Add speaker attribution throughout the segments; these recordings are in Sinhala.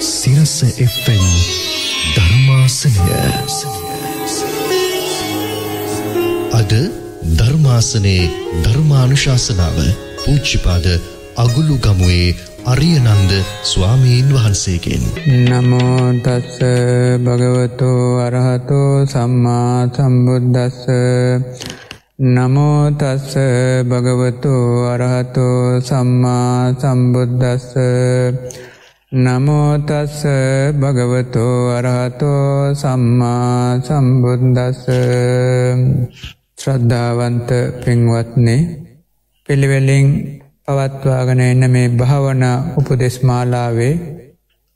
Speaker 1: සිරස එෆම් ධර්මාසනය අද ධර්මාසනයේ ධර්මානුශාසනාව පූච්චිපාද අගුලු ගමුවේ අරියනන්ද ස්වාමීන් වහන්සේකෙන්. නමෝදස්ස භගවතෝ අරහතෝ සම්මා සම්බුද්දස්ස නමෝතස්ස භගවතු අරහතෝ සම්මා සම්බුද්දස්ස නමෝතස්ස භගවතෝ අරහතෝ සම්මා සම්බුද්දස්ස ශ්‍රද්ධාවන්ත පින්වත්නේ පිළිවෙලින් පවත්වාගෙන එන්න මේ භාවන උපදෙස්මාලාවේ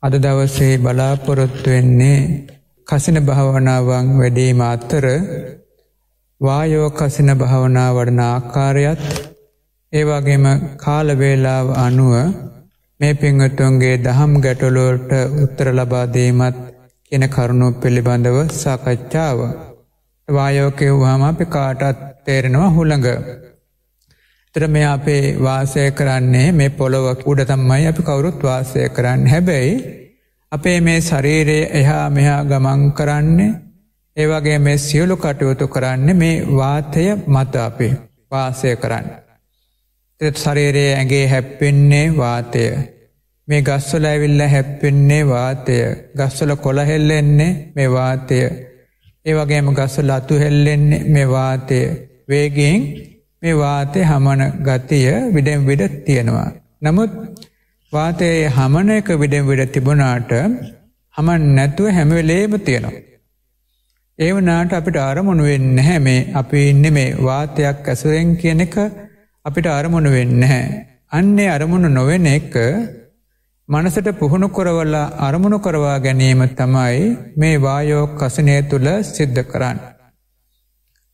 Speaker 1: අද දවසේ බලාපොරොත්තු වෙන්නේ කසින භාවනාවන් වැඩීම අතර වායෝ කසින භාවනා වඩන ආකාරයත් ඒ වගේම කාලවේලාව අනුව මේ පිංහතුන්ගේ දහම් ගැටලුවට උත්තර ලබාදීමත් කියන කරුණු පිළිබඳව සාකච්ඡාව. වායෝකෙව්වාම අපි කාටත් තේරෙනවා හුළඟ. තර මේ අපේ වාසය කරන්නේ මේ පොළොව උඩ තම්මයි අපි කවුරුත් වාසය කරන්න හැබැයි අපේ මේ ශරීරය එහා මෙහා ගමන් කරන්නේ ඒවගේ මේ සියලු කටයුතු කරන්න මේ වාතය මත අපේ වාසය කරන්න. එත් ශරීරයේ ඇගේ හැප්පෙන්නේ වාතය. මේ ගස්වල ඇවිල්ල හැප්පෙන්නේ වාතය. ගස්වල කොළහෙල්ල එන්නේ මේ වාතය. ඒ වගේම ගස්වල අතු හෙල්ලෙන්නේ මේ වාතය. වේගෙන් මේ වාතය හමන ගතිය විඩෙන් විඩ තියෙනවා. නමුත් වාතයේ හමන එක විඩෙන් විඩ තිබුණාට හමන් නැතුව හැම වෙලේම තියෙනවා. ඒ වුණාට අපිට අරමුණු වෙන්නේ නැහැ මේ අපි ඉන්නේ මේ වාතයක් ඇසුරෙන් කියන එක අපිට අරමුණ වෙන්න අන්නේ අරමුණ නොවෙන එක මනසට පුහුණු කරවලා අරමුණු කරවා ගැනීම තමයි මේ වායෝ කසිනය තුල සිද්ධ කරන්න.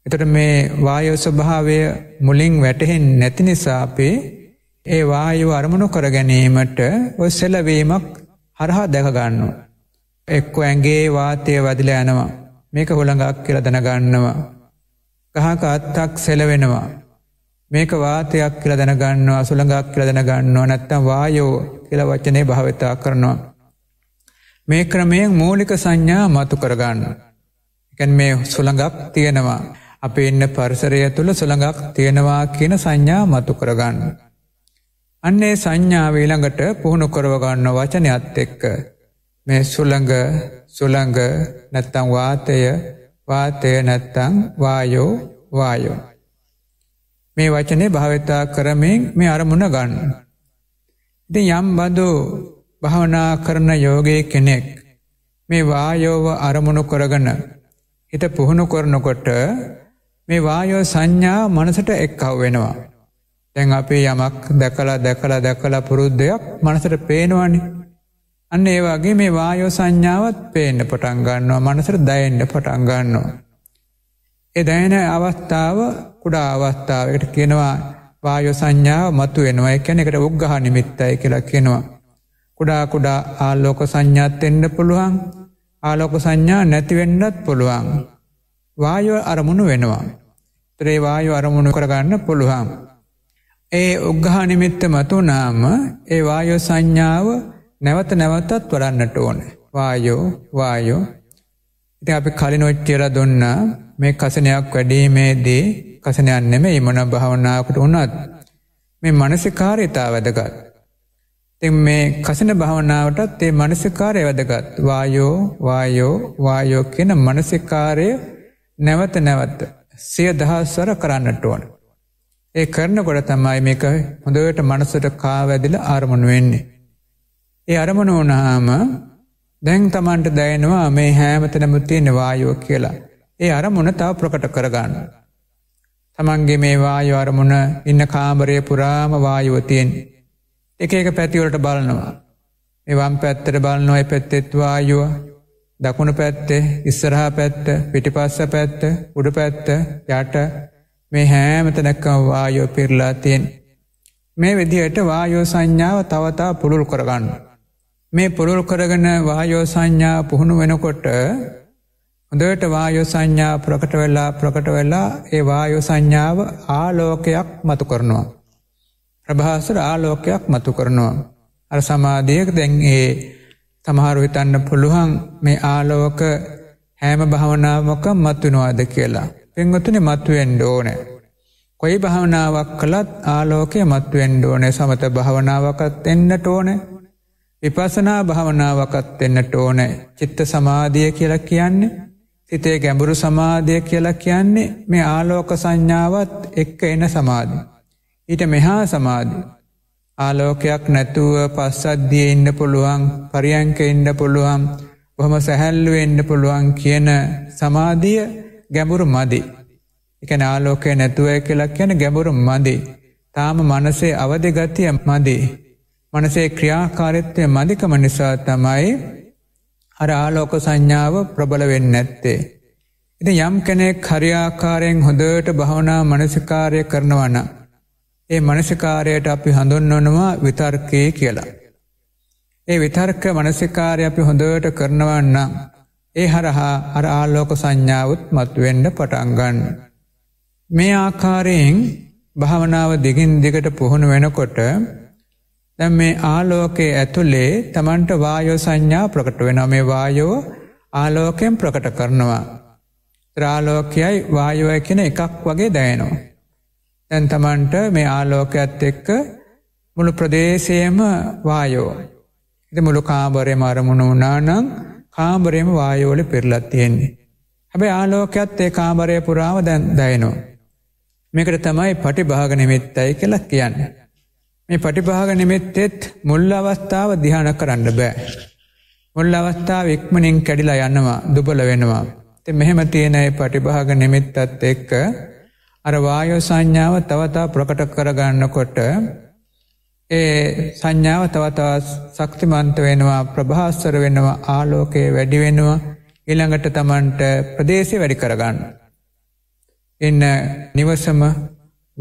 Speaker 1: එතට මේ වායෝ ස්වභාවය මුලින් වැටහෙන් නැති නිසා අපේ ඒ වායෝ අරමුණු කර ගැනීමට ඔය සෙලවීමක් හරහා දැකගන්නවා. එක්කෝ ඇගේ වාතය වදිල යනවා. මේක හොළඟක් කියල දැනගන්නවා. ගහක අත්තක් සෙලවෙනවා. මේක වාතයක් කියල දැනගන්නවා සුළඟක් කියල දැනගන්නවා නැත්තම් වායෝ කියල වචනය භාවිතා කරනවා. මේ ක්‍රමයෙන් මූලික සංඥා මතු කරගන්න. එකැන් මේ සුළඟක් තියෙනවා. අපි එන්න පරිසරය තුළ සුළඟක් තියෙනවා කියන සංඥා මතු කරගන්න. අන්නේ සංඥාවීළඟට පුහුණු කරවගන්න වචනයත් එක්ක. මේ සුළඟ සුළඟ නැත්තං වාතය වාතය නැත්තං වායෝ වායෝ. මේ වචනේ භාවිතා කරමින් මේ අරමුණ ගන්න. ඉති යම්බඳු භාවනා කරන යෝගය කෙනෙක් මේ වායෝව අරමුණු කරගන හිත පුහුණු කරනකොට මේ වායෝ සංඥා මනසට එක්කව වෙනවා. තැන් අපේ යමක් දැකලා දැකලා දැකලා පුරුද්ධයක් මනසට පේනවනි. අන්න ඒ වගේ මේ වායෝ සංඥාවත් පේන්න පටන්ගන්නවා මනසට දයෙන්ඩ පටන්ගන්නවා. ඒ දැනෙන අවස්ථාව කුඩා අවස්ථාවකට කියනවා වායෝ සංඥාව මතු වෙනවා. ඒ කියන්නේ ඒකට උග්ඝහ නිමිත්තයි කියලා කියනවා. කුඩා කුඩා ආලෝක සංඥාත් වෙන්න පුළුවන්. ආලෝක සංඥා නැති වෙන්නත් පුළුවන්. වායෝ අරමුණු වෙනවා. ත්‍රේ වායෝ අරමුණු කරගන්න පුළුවන්. ඒ උග්ඝහ නිමිත්ත මතුනාම ඒ වායෝ සංඥාව නැවත නැවතත් වඩන්නට ඕනේ. වායෝ වායෝ ඉති අපි කලිනොත් කියල දුන්න මේ කසනයක් වැඩීමේදී කසනයන්නෙම ඉමන භාවනාවකට වුණත් මේ මනසිකාර ඉතා වැදගත්. තින් මේ කසන භාවනාවටත් ඒ මනසිකාරය වැදගත් වායෝ වායෝ වායෝ කියන මනසිකාරය නැවත නැවත්ත සිය දහස්වර කරන්නට ඕන. ඒ කරනකොට තමයි මේක හොඳවට මනසට කාවැදිල ආරමුණ වෙන්නේ. ඒ අරමුණ වනහාම දැන් තමන්ට දැයනවා මේ හෑමතනමුත් තියෙන වායෝ කියලා. ඒ අරමුණ තව ප්‍රකට කරගන්න. තමන්ගේ මේ වායෝ අරමුණ ඉන්න කාමරය පුරාම වායුවතියෙන්. එක එක පැතිවලට බලනවා. එවම් පැත්තර බල නොය පැත්තෙත් වායුව දකුණු පැත්තේ ඉස්සරහා පැත්ත පිටිපස්ස පැත්ත උඩු පැත්ත යට මේ හෑමතනැක්කම වායෝ පිරලා තියෙන්. මේ විදිහයට වායෝ සංඥාව තවතා පුළුල් කරගන්නවා. මේ පුළුල් කරගෙන වායෝසංඥා පුහුණු වෙනකොට හොඳට වායෝසංඥා ප්‍රකට වෙල්ලා ප්‍රකට වෙල්ලා ඒ වායෝසංඥාව ආලෝකයක් මතු කරනවා. ප්‍රභාසර ආලෝකයක් මතු කරනවා. අර සමාධියක දැන් ඒ තමහාරු හිතන්න පුළුවන් මේ ආලෝක හැම භාවනාවක මත්තුනවාද කියලා. පෙන්වතුනි මත්තුවෙන්ඩ ඕනෑ. කොයි භාවනාවක් කළත් ආලෝකය මත්තුවෙන්ඩ ඕනේ සමත භාවනාවකත් එන්නට ඕනෑ විපසනා භාවනාවකත් දෙන්නට ඕන චිත්ත සමාධිය කියලා කියන්නේ සිතේ ගැඹුරු සමාධිය කියලා කියන්නේ මේ ආලෝක සංඥාවත් එක්ක එන සමාධිය. ඊට මෙහා සමාධිය. ආලෝකයක් නැතුව පස්සද්ධිය ඉන්න පුළුවන් පරියංක ඉන්න පුළුවන් බොහොම සැහැල්ලුව ඉන්න පුළුවන් කියන සමාධිය ගැඹුරු මදි. එක ආලෝකය නැතුවය කියලා කියන ගැඹුරු මදි. තාම මනසේ අවධගතිය මදී. මනසේ ක්‍රියාකාරත්වය මධිකම නිසා තමයි අර ආලෝක සංඥාව ප්‍රබල වෙන්න ඇත්තේ. ඉති යම් කෙනෙක් හරියාකාරයෙන් හොඳට භවනා මනසිකාරය කරනවන. ඒ මනසිකාරයට අපි හඳුන්වනවා විතර්කයේ කියලා. ඒ විතර්ක මනසිකාරය අපි හොඳට කරනවන්න. ඒ හරහා අර ආලෝක සංඥාවත් මත්වෙන්ඩ පටන්ගන්න. මේ ආකාරයෙන් භාවනාව දිගින් දිගට පුහුණු වෙනකොට දැ මේ ආලෝකයේ ඇතුළේ තමන්ට වායෝ සංඥා ප්‍රකට වෙන මේ වායෝ ආලෝකයෙන් ප්‍රකට කරනවා. ත්‍රාලෝකයයි වායෝය කියෙන එකක් වගේ දැයනවා. දැන් තමන්ට මේ ආලෝකයක්ත් එක්ක මුළු ප්‍රදේශයම වායෝ. ඉති මුළු කාම්බරයම අරමුණ වනානං කාම්බරයම වායෝල පිරලත් තියෙන්නේ. හැබැ ආලෝකයක්ත් ඒ කාම්බරය පුරාව දැන් දයනෝ. මේකට තමයි පටි භාගනමිත්තයි කෙලක් කියන්නේ. මේ පටිභාග නිමෙත්තෙත් මුල් අවස්ථාව දිහාන කරන්න බෑ. මුල් අවස්ථාව ඉක්මනින් කැඩිලා යන්නවා දුබල වෙනවා. ති මෙහෙම තියෙනයි පටිභාග නිමිත්තත් එක්ක අර වායෝ සංඥාව තවතා ප්‍රකට කරගන්නකොට ඒ සංඥාව තවතා ශක්තිමන්ත වෙනවා ප්‍රභාස්සර වෙනවා ආලෝකයේ වැඩි වෙනවා ඊළඟට තමන්ට ප්‍රදේශය වැඩි කරගන්න. එන්න නිවසම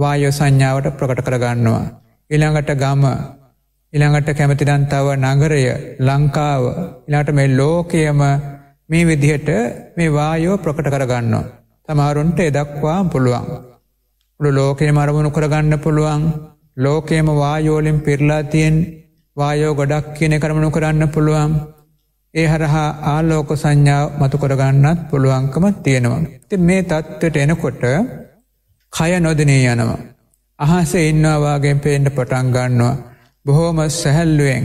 Speaker 1: වායෝ සංඥාවට ප්‍රකට කරගන්නවා. ඊළඟට ගම ඉළඟට කැමතිදන්තාව නගරය ලංකාව ඉලාට මේ ලෝකයම මේ විදිහට මේ වායෝ ප්‍රකට කරගන්නවා. තමාරුන්ට එදක්වාම් පුළුවන්. ළු ලෝකයේ මරමුණු කරගන්න පුළුවන් ලෝකයේම වායෝලින් පිරලාතියෙන් වායෝ ගොඩක් කියන කරමණු කරන්න පුළුවන්. ඒ හරහා ආලෝක සංඥාව මතු කරගන්නත් පුළුවන්කම තියෙනවා. ති මේ තත්ත්වට එනකොට කය නොදනී යනවා. අහස ඉන්නවාගෙන් පේෙන්ට පටන් ගන්නවා. බොහෝම සැහැල්ලුවෙන්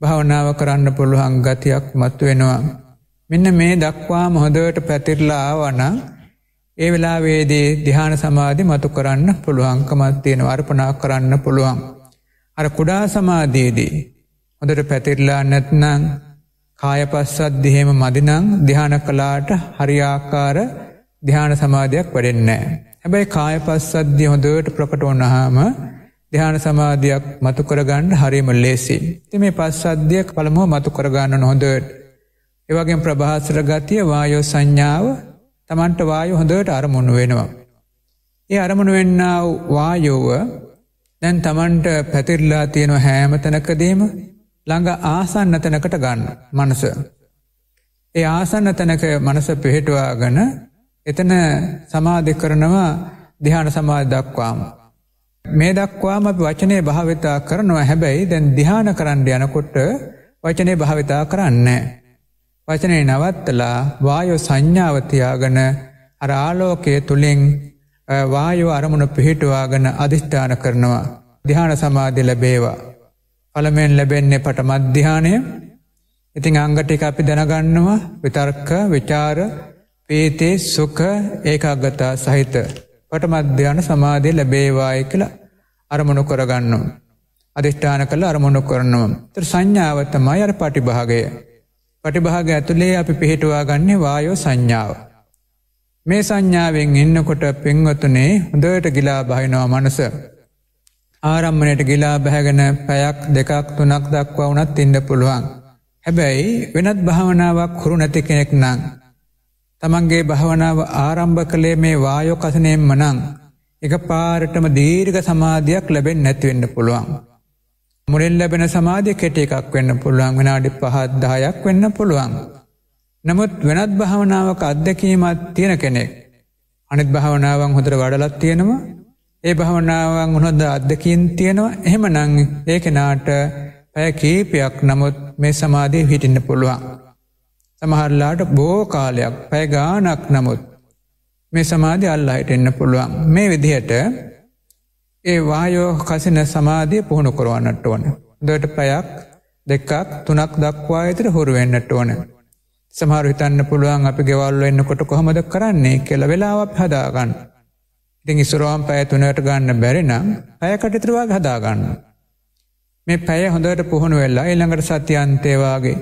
Speaker 1: භාවනාව කරන්න පුළුවන් ගතියක් මත්තු වෙනවා. මෙන්න මේ දක්වා මොහොදවට පැතිරලා ආවන ඒ වෙලාවේදී දිහාන සමාධි මතු කරන්න පුළුවන්කමත් තියෙන වර්පනා කරන්න පුළුවන්. අර කුඩා සමාධයේදී හොඳට පැතිරලා නැත්නං කායපස්සත් දිහෙම මදිනං දිහාන කලාට හරියාකාර දිහාන සමාධයක් වැඩෙන්නෑ. හැබැයි කාය පස්සද්ධිය හොඳට ප්‍රකට වන්නහාම ධ්‍යාන සමාධයක් මතු කරගන්න හරිම ලේසි. ති මේ පස්සද්ධියක් පළමුව මතු කරගන්න නොහොඳට. ඒවගේ ප්‍රභාසර ගතිය වායෝ සංඥාව තමන්ට වායු හොඳට අරමුණු වෙනවා. ඒ අරමුණ වෙන්නාව වායෝව දැන් තමන්ට පැතිරලා තියෙන හෑම තැනකදීම ළඟ ආසන්න තැනකට ගන්න මනස. ඒ ආසන්න තැනක මනස පිහිටවාගන එතන සමාධි කරනවා දිහාන සමාධ දක්වාම. මේ දක්වාම අපි වචනය භාවිතා කරනවා හැබැයි දැන් දිහාන කරන්න යනකොට වචනය භාවිතා කරන්න. වචනය නවත්තලා වායෝ සංඥාවතියාගන අර ආලෝකය තුළින් වායෝ අරමුණ පිහිටුවාගෙන අධිෂ්ඨාන කරනවා. දිහාන සමාධි ලැබේවා. පළමෙන් ලැබෙන්නේ පට මධ්‍යානය ඉතිං අංගටික අපි දැනගන්නවා විතර්ක විචාර පේතේ සුඛ ඒකාගතා සහිත පටමධ්‍යාන සමාධය ලැබේවාය කියලා අරමුණු කරගන්නවා. අධිෂ්ඨාන කළ අරමුණු කරනවා. තර සංඥාව තමයි අර පටිභාගය. පටිභාගය ඇතුලේ අපි පිහිටුවා ගන්නේ වායෝ සංඥාව. මේ සංඥාවෙන් එන්නකොට පින්වතුනේ හොඳට ගිලා බහිනවා මනස. ආරම්මණයට ගිලා බැහැගෙන පැයක් දෙකක් තුනක් දක්වා වුණත් ඉන්න පුළුවන්. හැබැයි වෙනත් භාවනාවක් හුරු නැති කෙනෙක් නම් තමන්ගේ භාවනාව ආරම්භ කළේ මේ වායෝ කසනයෙන් මනං එක පාරටම දීර්ග සමාධයක් ලැබෙන් නැතිවෙන්න පුළුවන්. මුලින් ලැබෙන සමාධය කෙට එකක් වෙන්න පුළුවන් වෙනඩි පහත් දායක් වෙන්න පුළුවන්. නමුත් වෙනත් භාවනාවක අත්දැකීමත් තියෙන කෙනෙක්. අනිත් භාවනාවන් හොඳර වඩලත් තියෙනවා ඒ භාවනාවන් උහොද අත්දකින් තියෙනවා එහෙම නං ඒ කෙනාට ඇය කීපයක් නමුත් මේ සමාධී හිටින්න පුළුවන්. සමහරලාට බෝ කාලයක් පැය ගානක් නමුත් මේ සමාධි අල්ලාහිට එන්න පුළුවන් මේ විදිහට ඒ වායෝ කසින සමාධිය පුහුණු කරවන්නට ඕන දට පැයක් දෙකක් තුනක් දක්වා ඇතර හුරුවෙන්න්නට ඕන සමහර හිතන්න පුළුවන් අපි ගෙවල්ල එන්නකොට කොහොමද කරන්නේ කෙල වෙලාවක් හදාගන්න ඉතිං ඉස්ුරුවම් පැය තුනට ගන්න බැරිනම් පැයකටිතරවාග හදාගන්න. මේ පැය හොඳට පුහුණු වෙල්ලා ඉළඟට සතියන්තේවාගේ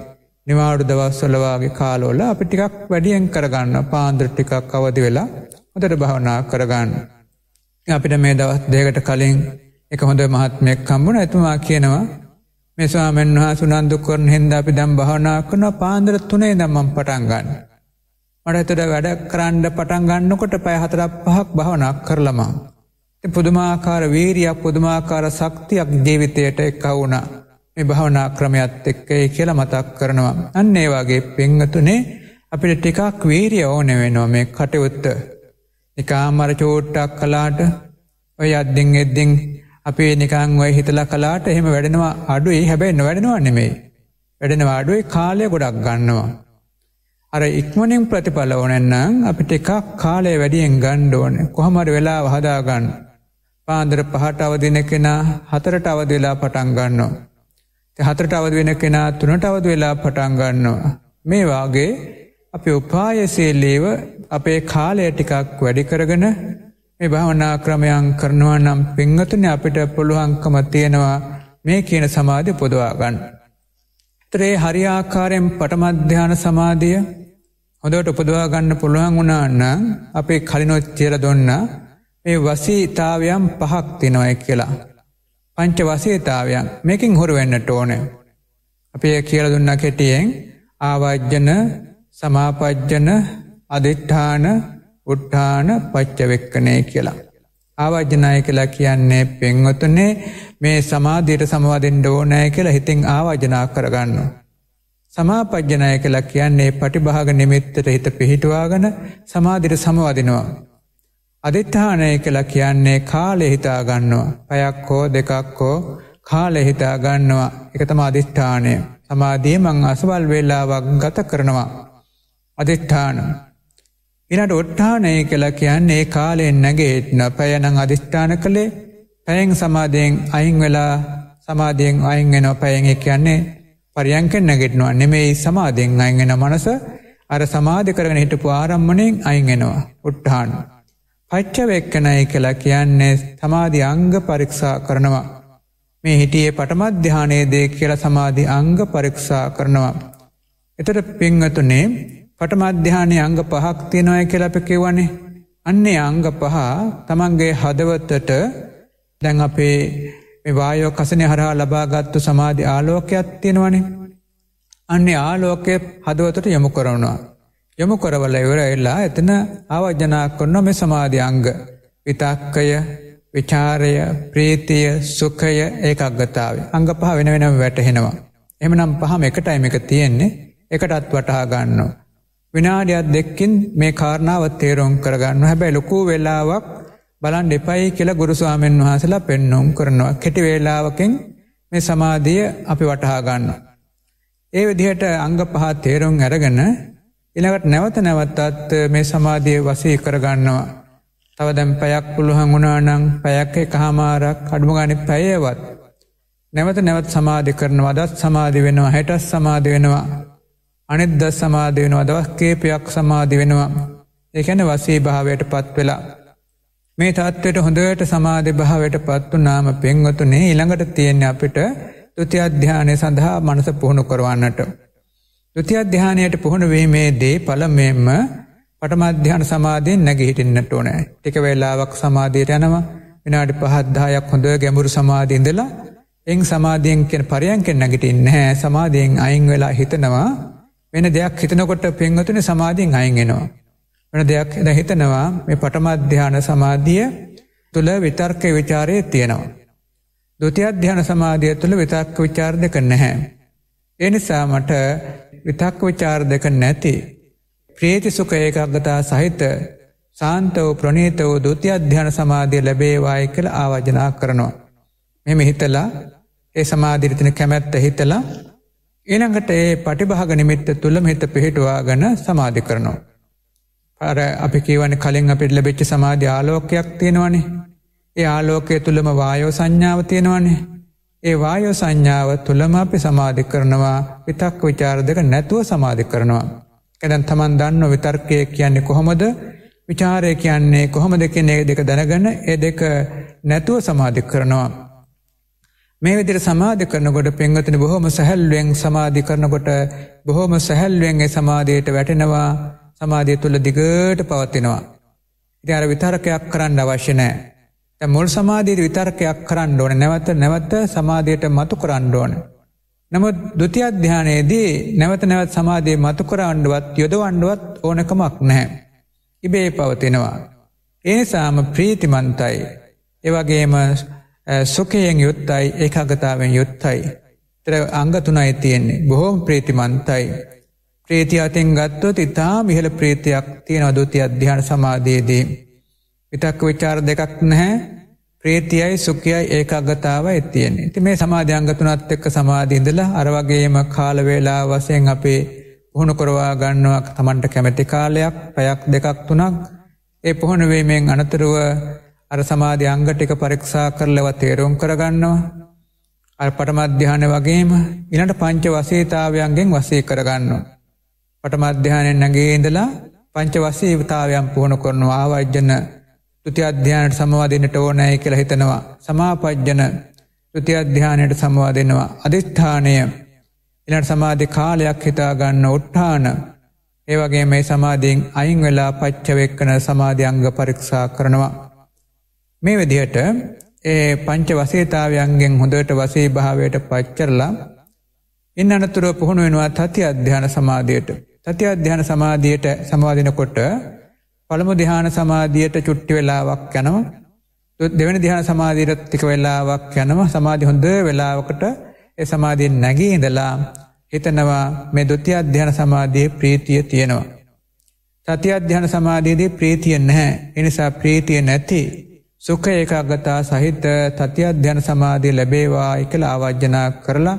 Speaker 1: නිවාඩු දවස්වල වගේ කාලවල අපි ටිකක් වැඩියෙන් කරගන්න පාන්දර ටිකක් අවදි වෙලා හොඳට භවනා කරගන්න. අපිට මේ දවස් දෙකට කලින් එක හොඳ මහත්මයක් කම්බුණ එතුමා කියනවා මේ ස්වාමීන් වහන්සේ උනන්දු කරන හින්දා අපි දැන් භවනා කරන පාන්දර 3 ඉඳන් මම පටන් ගන්නවා. මට එතට වැඩ කරන්න පටන් ගන්නකොට පය හතරක් පහක් භවනා කරලමා. පුදුමාකාර වේරයක් පුදුමාකාර ශක්තියක් ජීවිතයට එක්ක වුණා. මේ භාවනා ක්‍රමයත් එක්ක ඒ කියලා මතක් කරනවා. අන්න ඒ වගේ පෙන්වතුනේ අපිට ටිකක් වීරිය ඕන වෙනවා මේ කටයුත්ත. නිකාමර චෝට්ටක් කළාට ඔය අද්දින් එද්දින් අපේ නිකං ඔය හිතලා කලාට එහෙම වැඩෙනවා අඩුයි හැබැයි නොවැඩෙනවා නෙමෙයි. වැඩෙනවා අඩුයි කාලය ගොඩක් ගන්නවා. අර ඉක්මනින් ප්‍රතිඵල ඕනෙන්නම් අපිට එකක් කාලය වැඩියෙන් ගණ්ඩ ඕන කොහමට වෙලා වහදාගන්න. පාන්දර පහට අවදින කෙනා හතරට අවදිලා පටන් ගන්නවා. හතරට අවද වෙන කෙනා තුනට අවද වෙලා පටන්ගන්නවා. මේ වගේ අපි උපායසේල්ලේව අපේ කාලය ටිකක් වැඩිකරගෙන මේ භාවනා ක්‍රමයන් කරනවා නම් පිංහතුන අපිට පුළුවන්කම තියෙනවා මේ කියන සමාධය පොදවාගන්න. ත්‍රේ හරිආකාරයෙන් පටමධ්‍යාන සමාධිය හොඳට උපදවාගන්න පුළුවන් වුණාන්න අපේ කලිනොච්චේර දොන්න මේ වසීතාවයම් පහක් තිනොය කියලා. පංච වසේතාවයන් මේකින් හොරු වෙන්නට ඕනය. අපේ කියල දුන්න කෙටියෙන් ආවජ්‍යන සමාපජ්ජන අධිට්ඨාන උට්ඨාන පච්චවෙක්කනය කියලා. ආවජ්‍යනාය කියලා කියන්නේ පෙන්වතුනේ මේ සමාධීයට සමවදෙන් ඕනෑ කියලා හිතින් ආවජනා කරගන්න. සමාපජ්‍යනාය කියලා කියන්නේ පටිභාග නිමිත්තට හිත පිහිටවාගෙන සමාධිර සමවදිනවා. අධිත්‍යානය කළ කියන්නේ කාලෙහිතාගන්නවා. පයක් හෝ දෙකක් හෝ කාලෙහිතාගන්නවා එකතම අධිෂ්ඨානය. සමාධිය මං අසවල් වෙල්ලාවක් ගත කරනවා. අධිෂ්ඨාන. ඉනට ඔට්ඨානය කළ කියන්නේ කාලෙන් නැගේටන පැයනං අධිෂ්ඨාන කළේ පැයෙන් සමාධයෙන් අයින් වෙලා සමාධයෙන් අයින් වෙන පැයෙන් කියන්නේ පරියංකෙන් නැගෙටනවා නෙමෙයි සමාධයෙන් අයින්ගෙන මනස අර සමාධ කරගෙන හිටපු ආරම්මණයෙන් අයින්ගෙනවා උට්ඨානවා. පච්චවෙක්කනය කලා කියන්නේ සමාධි අංග පරික්ෂා කරනවා. මේ හිටියේ පටමධ්‍යානයේදේ කියල සමාධි අංග පරික්ෂා කරනවා. එතට පිංහතුනේ පටමධ්‍යානය අංග පහක් තියෙනොය කලප කිවන්නේ. අන්නේ අංග පහ තමන්ගේ හදවත්තට දැන් අපේ වායෝ කසනය හරහා ලබාගත්තු සමාධි ආලෝකයක් තියෙනවනේ. අන්නේ ආලෝකය හදවතට යොමු කරවනවා. යොමු කරවල ඉවර එල්ලා එතන ආවජනා කොන්න මෙ සමාධියංග විතක්කය විචාරය ප්‍රීතිය සුකය ඒකක්ගතාව අංග පහ වෙන වෙනම වැටහෙනවා. එමනම් පහම එකටයිම එක තියෙන්නේ එකටත් වටහා ගන්නවා. විනාඩියත් දෙක්කින් මේ කාරණාවත් තේරෝම් කරගන්න හැබැයි ලොකු වෙලාවක් බලන් දෙපයි කියලා ගුරුස්වාමෙන් වහසලා පෙන්නුම් කරනවා. කෙටි වේලාවකින් මේ සමාධිය අපි වටහා ගන්නවා. ඒ විදිහට අංග පහ තේරුම් අරගෙන ඉළඟට නැවත නැවත්තත් මේ සමාධිය වසී කරගන්නවා. තව දැම් පැයක් පුළුහන් වුණානං පැයක් එක හාමාරක් අඩුමගනි පැයවත්. නැවත නැවත් සමාධි කරනවා දත් සමාධි වෙනවා හැටස් සමාධි වෙනවා. අනෙත් දස් සමාධි වෙනවා දවස් කේපයක් සමාධි වෙනවා. එකැන වසී භාවයට පත් වෙලා. මේ තත්වට හොඳට සමාධි භාවයට පත්තු නාම පෙන්වතුනේ ඉළඟට තියෙන්න්න අපිට තුති අධ්‍යානය සඳහා මනස පුහුණු කරවන්නට. දෘතිය අධ්‍යානයට පුහුණු වීමේදී පළමෙන්ම පටමධ්‍යාන සමාධයෙන් නැගිහිටින්නට ඕනෑ. ටික වෙලාවක් සමාධයට යනවා විනාඩි පහද්දායක් හොඳ ගැඹුරු සමාධීන්දලා එං සමාධියෙන් කියෙන පරයන්කෙන් නැගිටින් හැ සමාධයෙන් අයින් වෙලා හිතනවා වෙන දෙයක් හිතනකොට පෙන්වතුන සමාධීෙන් අයින්ගෙනවා. වෙන දෙයක් එද හිතනවා මේ පටමධ්‍යාන සමාධිය තුළ විතර්කය විචාරය තියෙනවා. දෘතිය අධ්‍යාන සමාධිය තුළ විතර්ක විචාර්ධ කරන්න හැ. එනිසා මට විතක්ක විචාර දෙක නැති. ප්‍රේති සුඛ ඒකාග්‍රතා සහිත සාන්තව ප්‍රණීතව ဒ ුති අධ්‍යාන සමාධිය ලැබේවායි කියලා ආවර්ජනා කරනවා. මෙහෙම හිතලා ඒ සමාධියට තියෙන කැමැත්ත හිතලා ඊළඟට ඒ පටිභාග නිමිත්ත තුලම හිත පිහිටුවාගෙන සමාධි කරනවා. අර අපි කියවනේ කලින් අපිට ලැබිච්ච සමාධි ආලෝකයක් තියෙනවනේ. ඒ ආලෝකය තුලම වායෝ සංඥාව තියෙනවනේ. ඒ වායෝ සංඥාව තුළම අපි සමාධි කරනවා විතක් විචාර දෙක නැතුව සමාධි කරනවා. එදැන් තමන් දන්න විතර්කය කියන්නේ කොහොමද විචාරය කියන්නේ කොහොම දෙක නේ දෙක දැනගන්න ඒ දෙක නැතුව සමාධි කරනවා. මේ විදිර සමාධි කරනකොට පෙන්වතින බොහොම සැහැල්ලුවෙන් සමාධි කරනකොට බොහොම සැහැල්ලුවෙන්ගේ සමාධයට වැටෙනවා සමාධය තුළ දිගට පවත්තිනවා. ඉති අර විතාරකයක් කරන්න අවශ්‍ය නෑ. මුල් සමාධීර විතර්කයක් කරන්න ඕන නැවත නැවත සමාධයට මතු කරන්න ඕන. නමුත් දුති අධ්‍යානයේදී නැවත නැවත් සමාධයේ මතු කරන්නඩුවත් යොද වන්ඩුවත් ඕනකමක් නැහැ. ඉබේ පවතිනවා. ඒනිසාම ප්‍රීතිමන්තයි. ඒවගේම සුකයෙන් යුත්තයි ඒකාගතාවෙන් යුත්තයි. තර අංගතුනයි තියෙන්නේ බොහෝම ප්‍රීතිමන්තයි. ප්‍රීති අතින් ගත්තුව ඉතා මිහල ප්‍රීතියක් තියෙන දුති අධ්‍යාන සමාධයේදී. විතක්ක විචාර දෙකක් නැහැ ප්‍රේතියයි සුකයයි ඒක අගතාව ඇතියන්නේ ති මේ සමාධ්‍යංගතුනත් එක්ක සමාධීන්දලා අරවගේම කාලවෙලා වසයෙන් අපේ පුහුණු කොරවා ගන්නවක් තමන්ට කැමැති කාලයක් පැයක් දෙකක් තුනක් ඒ පුහුණුවීමෙන් අනතුරුව අර සමාධ්‍ය අංගටික පරික්ෂා කරලව තේරුම් කරගන්නවා අල් පටමධ්‍යාන වගේම ඉනට පංච වසීතාවයන්ගෙන් වසී කරගන්නවා. පටමධ්‍යානෙන් නැගේ ඉඳලා පංච වසීවිතාවයන් පුහුණු කරනවා ආවජ්‍යන ෘතියධ්‍යානයට සමවාදන්නට ඕනෑ කියලා හිතනවා. සමාපජ්ජන ෘතියධ්‍යානයට සමවා දෙනවා. අධිෂ්ඨානය එනට සමාධි කාලයක් හිතාගන්න ඔට්ඨාන ඒවගේ මේ සමාධීෙන් අයින් වෙලා පච්චවෙක්කන සමාධ්‍යංග පරික්ෂා කරනවා. මේ විදිහට ඒ පංච වසේතාවයන්ගෙන් හොඳට වසේ භාවයට පච්චරලා ඉන්න අනතුර පුහුණු වෙනවා තති අධ්‍යාන සමාධයට. තති අධ්‍යාන සමාධයට සමාධිනකොට පළමු දිහාන සමාධියට චුට්ටි වෙලාවක් යනවා. දෙවැනි දිහාන සමාධියට ටික වෙලාවක් යනවා. සමාධි හොඳ වෙලාවකට ඒ සමාධිය නැගී ඉඳලා හිතනවා මේ ဒုတိ ය ධ්‍යාන සමාධියේ ප්‍රීතිය තියෙනවා. තතිය ධ්‍යාන සමාධියේදී ප්‍රීතිය නැහැ. ඒ නිසා ප්‍රීතිය නැති සුඛ ඒකාගතා සහිත තතිය ධ්‍යාන සමාධිය ලැබේවා කියලා ආවර්ජනා කරලා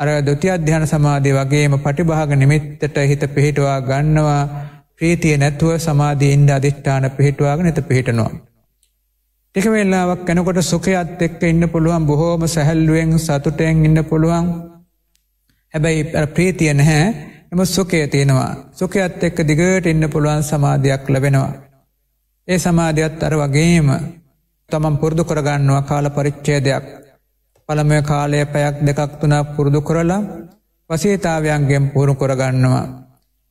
Speaker 1: අර ဒုတိ ය ධ්‍යාන සමාධිය වගේම පටිභාග නිමිත්තට හිත පිහිටවා ගන්නවා. ප්‍රීතිය නැතුව සමාධීන්ද අධිෂ්ඨාන පිහිටවාගෙන එත පිහිටනවා. ටික වෙල්ලාවක් යනකොට සුඛයත් එක්ක ඉන්න පුළුවන් බොහෝම සැහැල්ලුවෙන් සතුටෙන් ඉන්න පුළුවන්. හැබැයි ප්‍රීතිය නැහැ. එම සුඛය තියෙනවා. සුඛයත් එක්ක දිගට ඉන්න පුළුවන් සමාධියක් ලැබෙනවා. ඒ සමාධියත් අර වගේම තමන් පුරුදු කරගන්නවා කාල පරිච්ඡේදයක්. පළමුව කාලය පැයක් දෙකක් තුනක් පුරුදු කරලා වසීතාවයන්ගෙන් පුහුණු කරගන්නවා.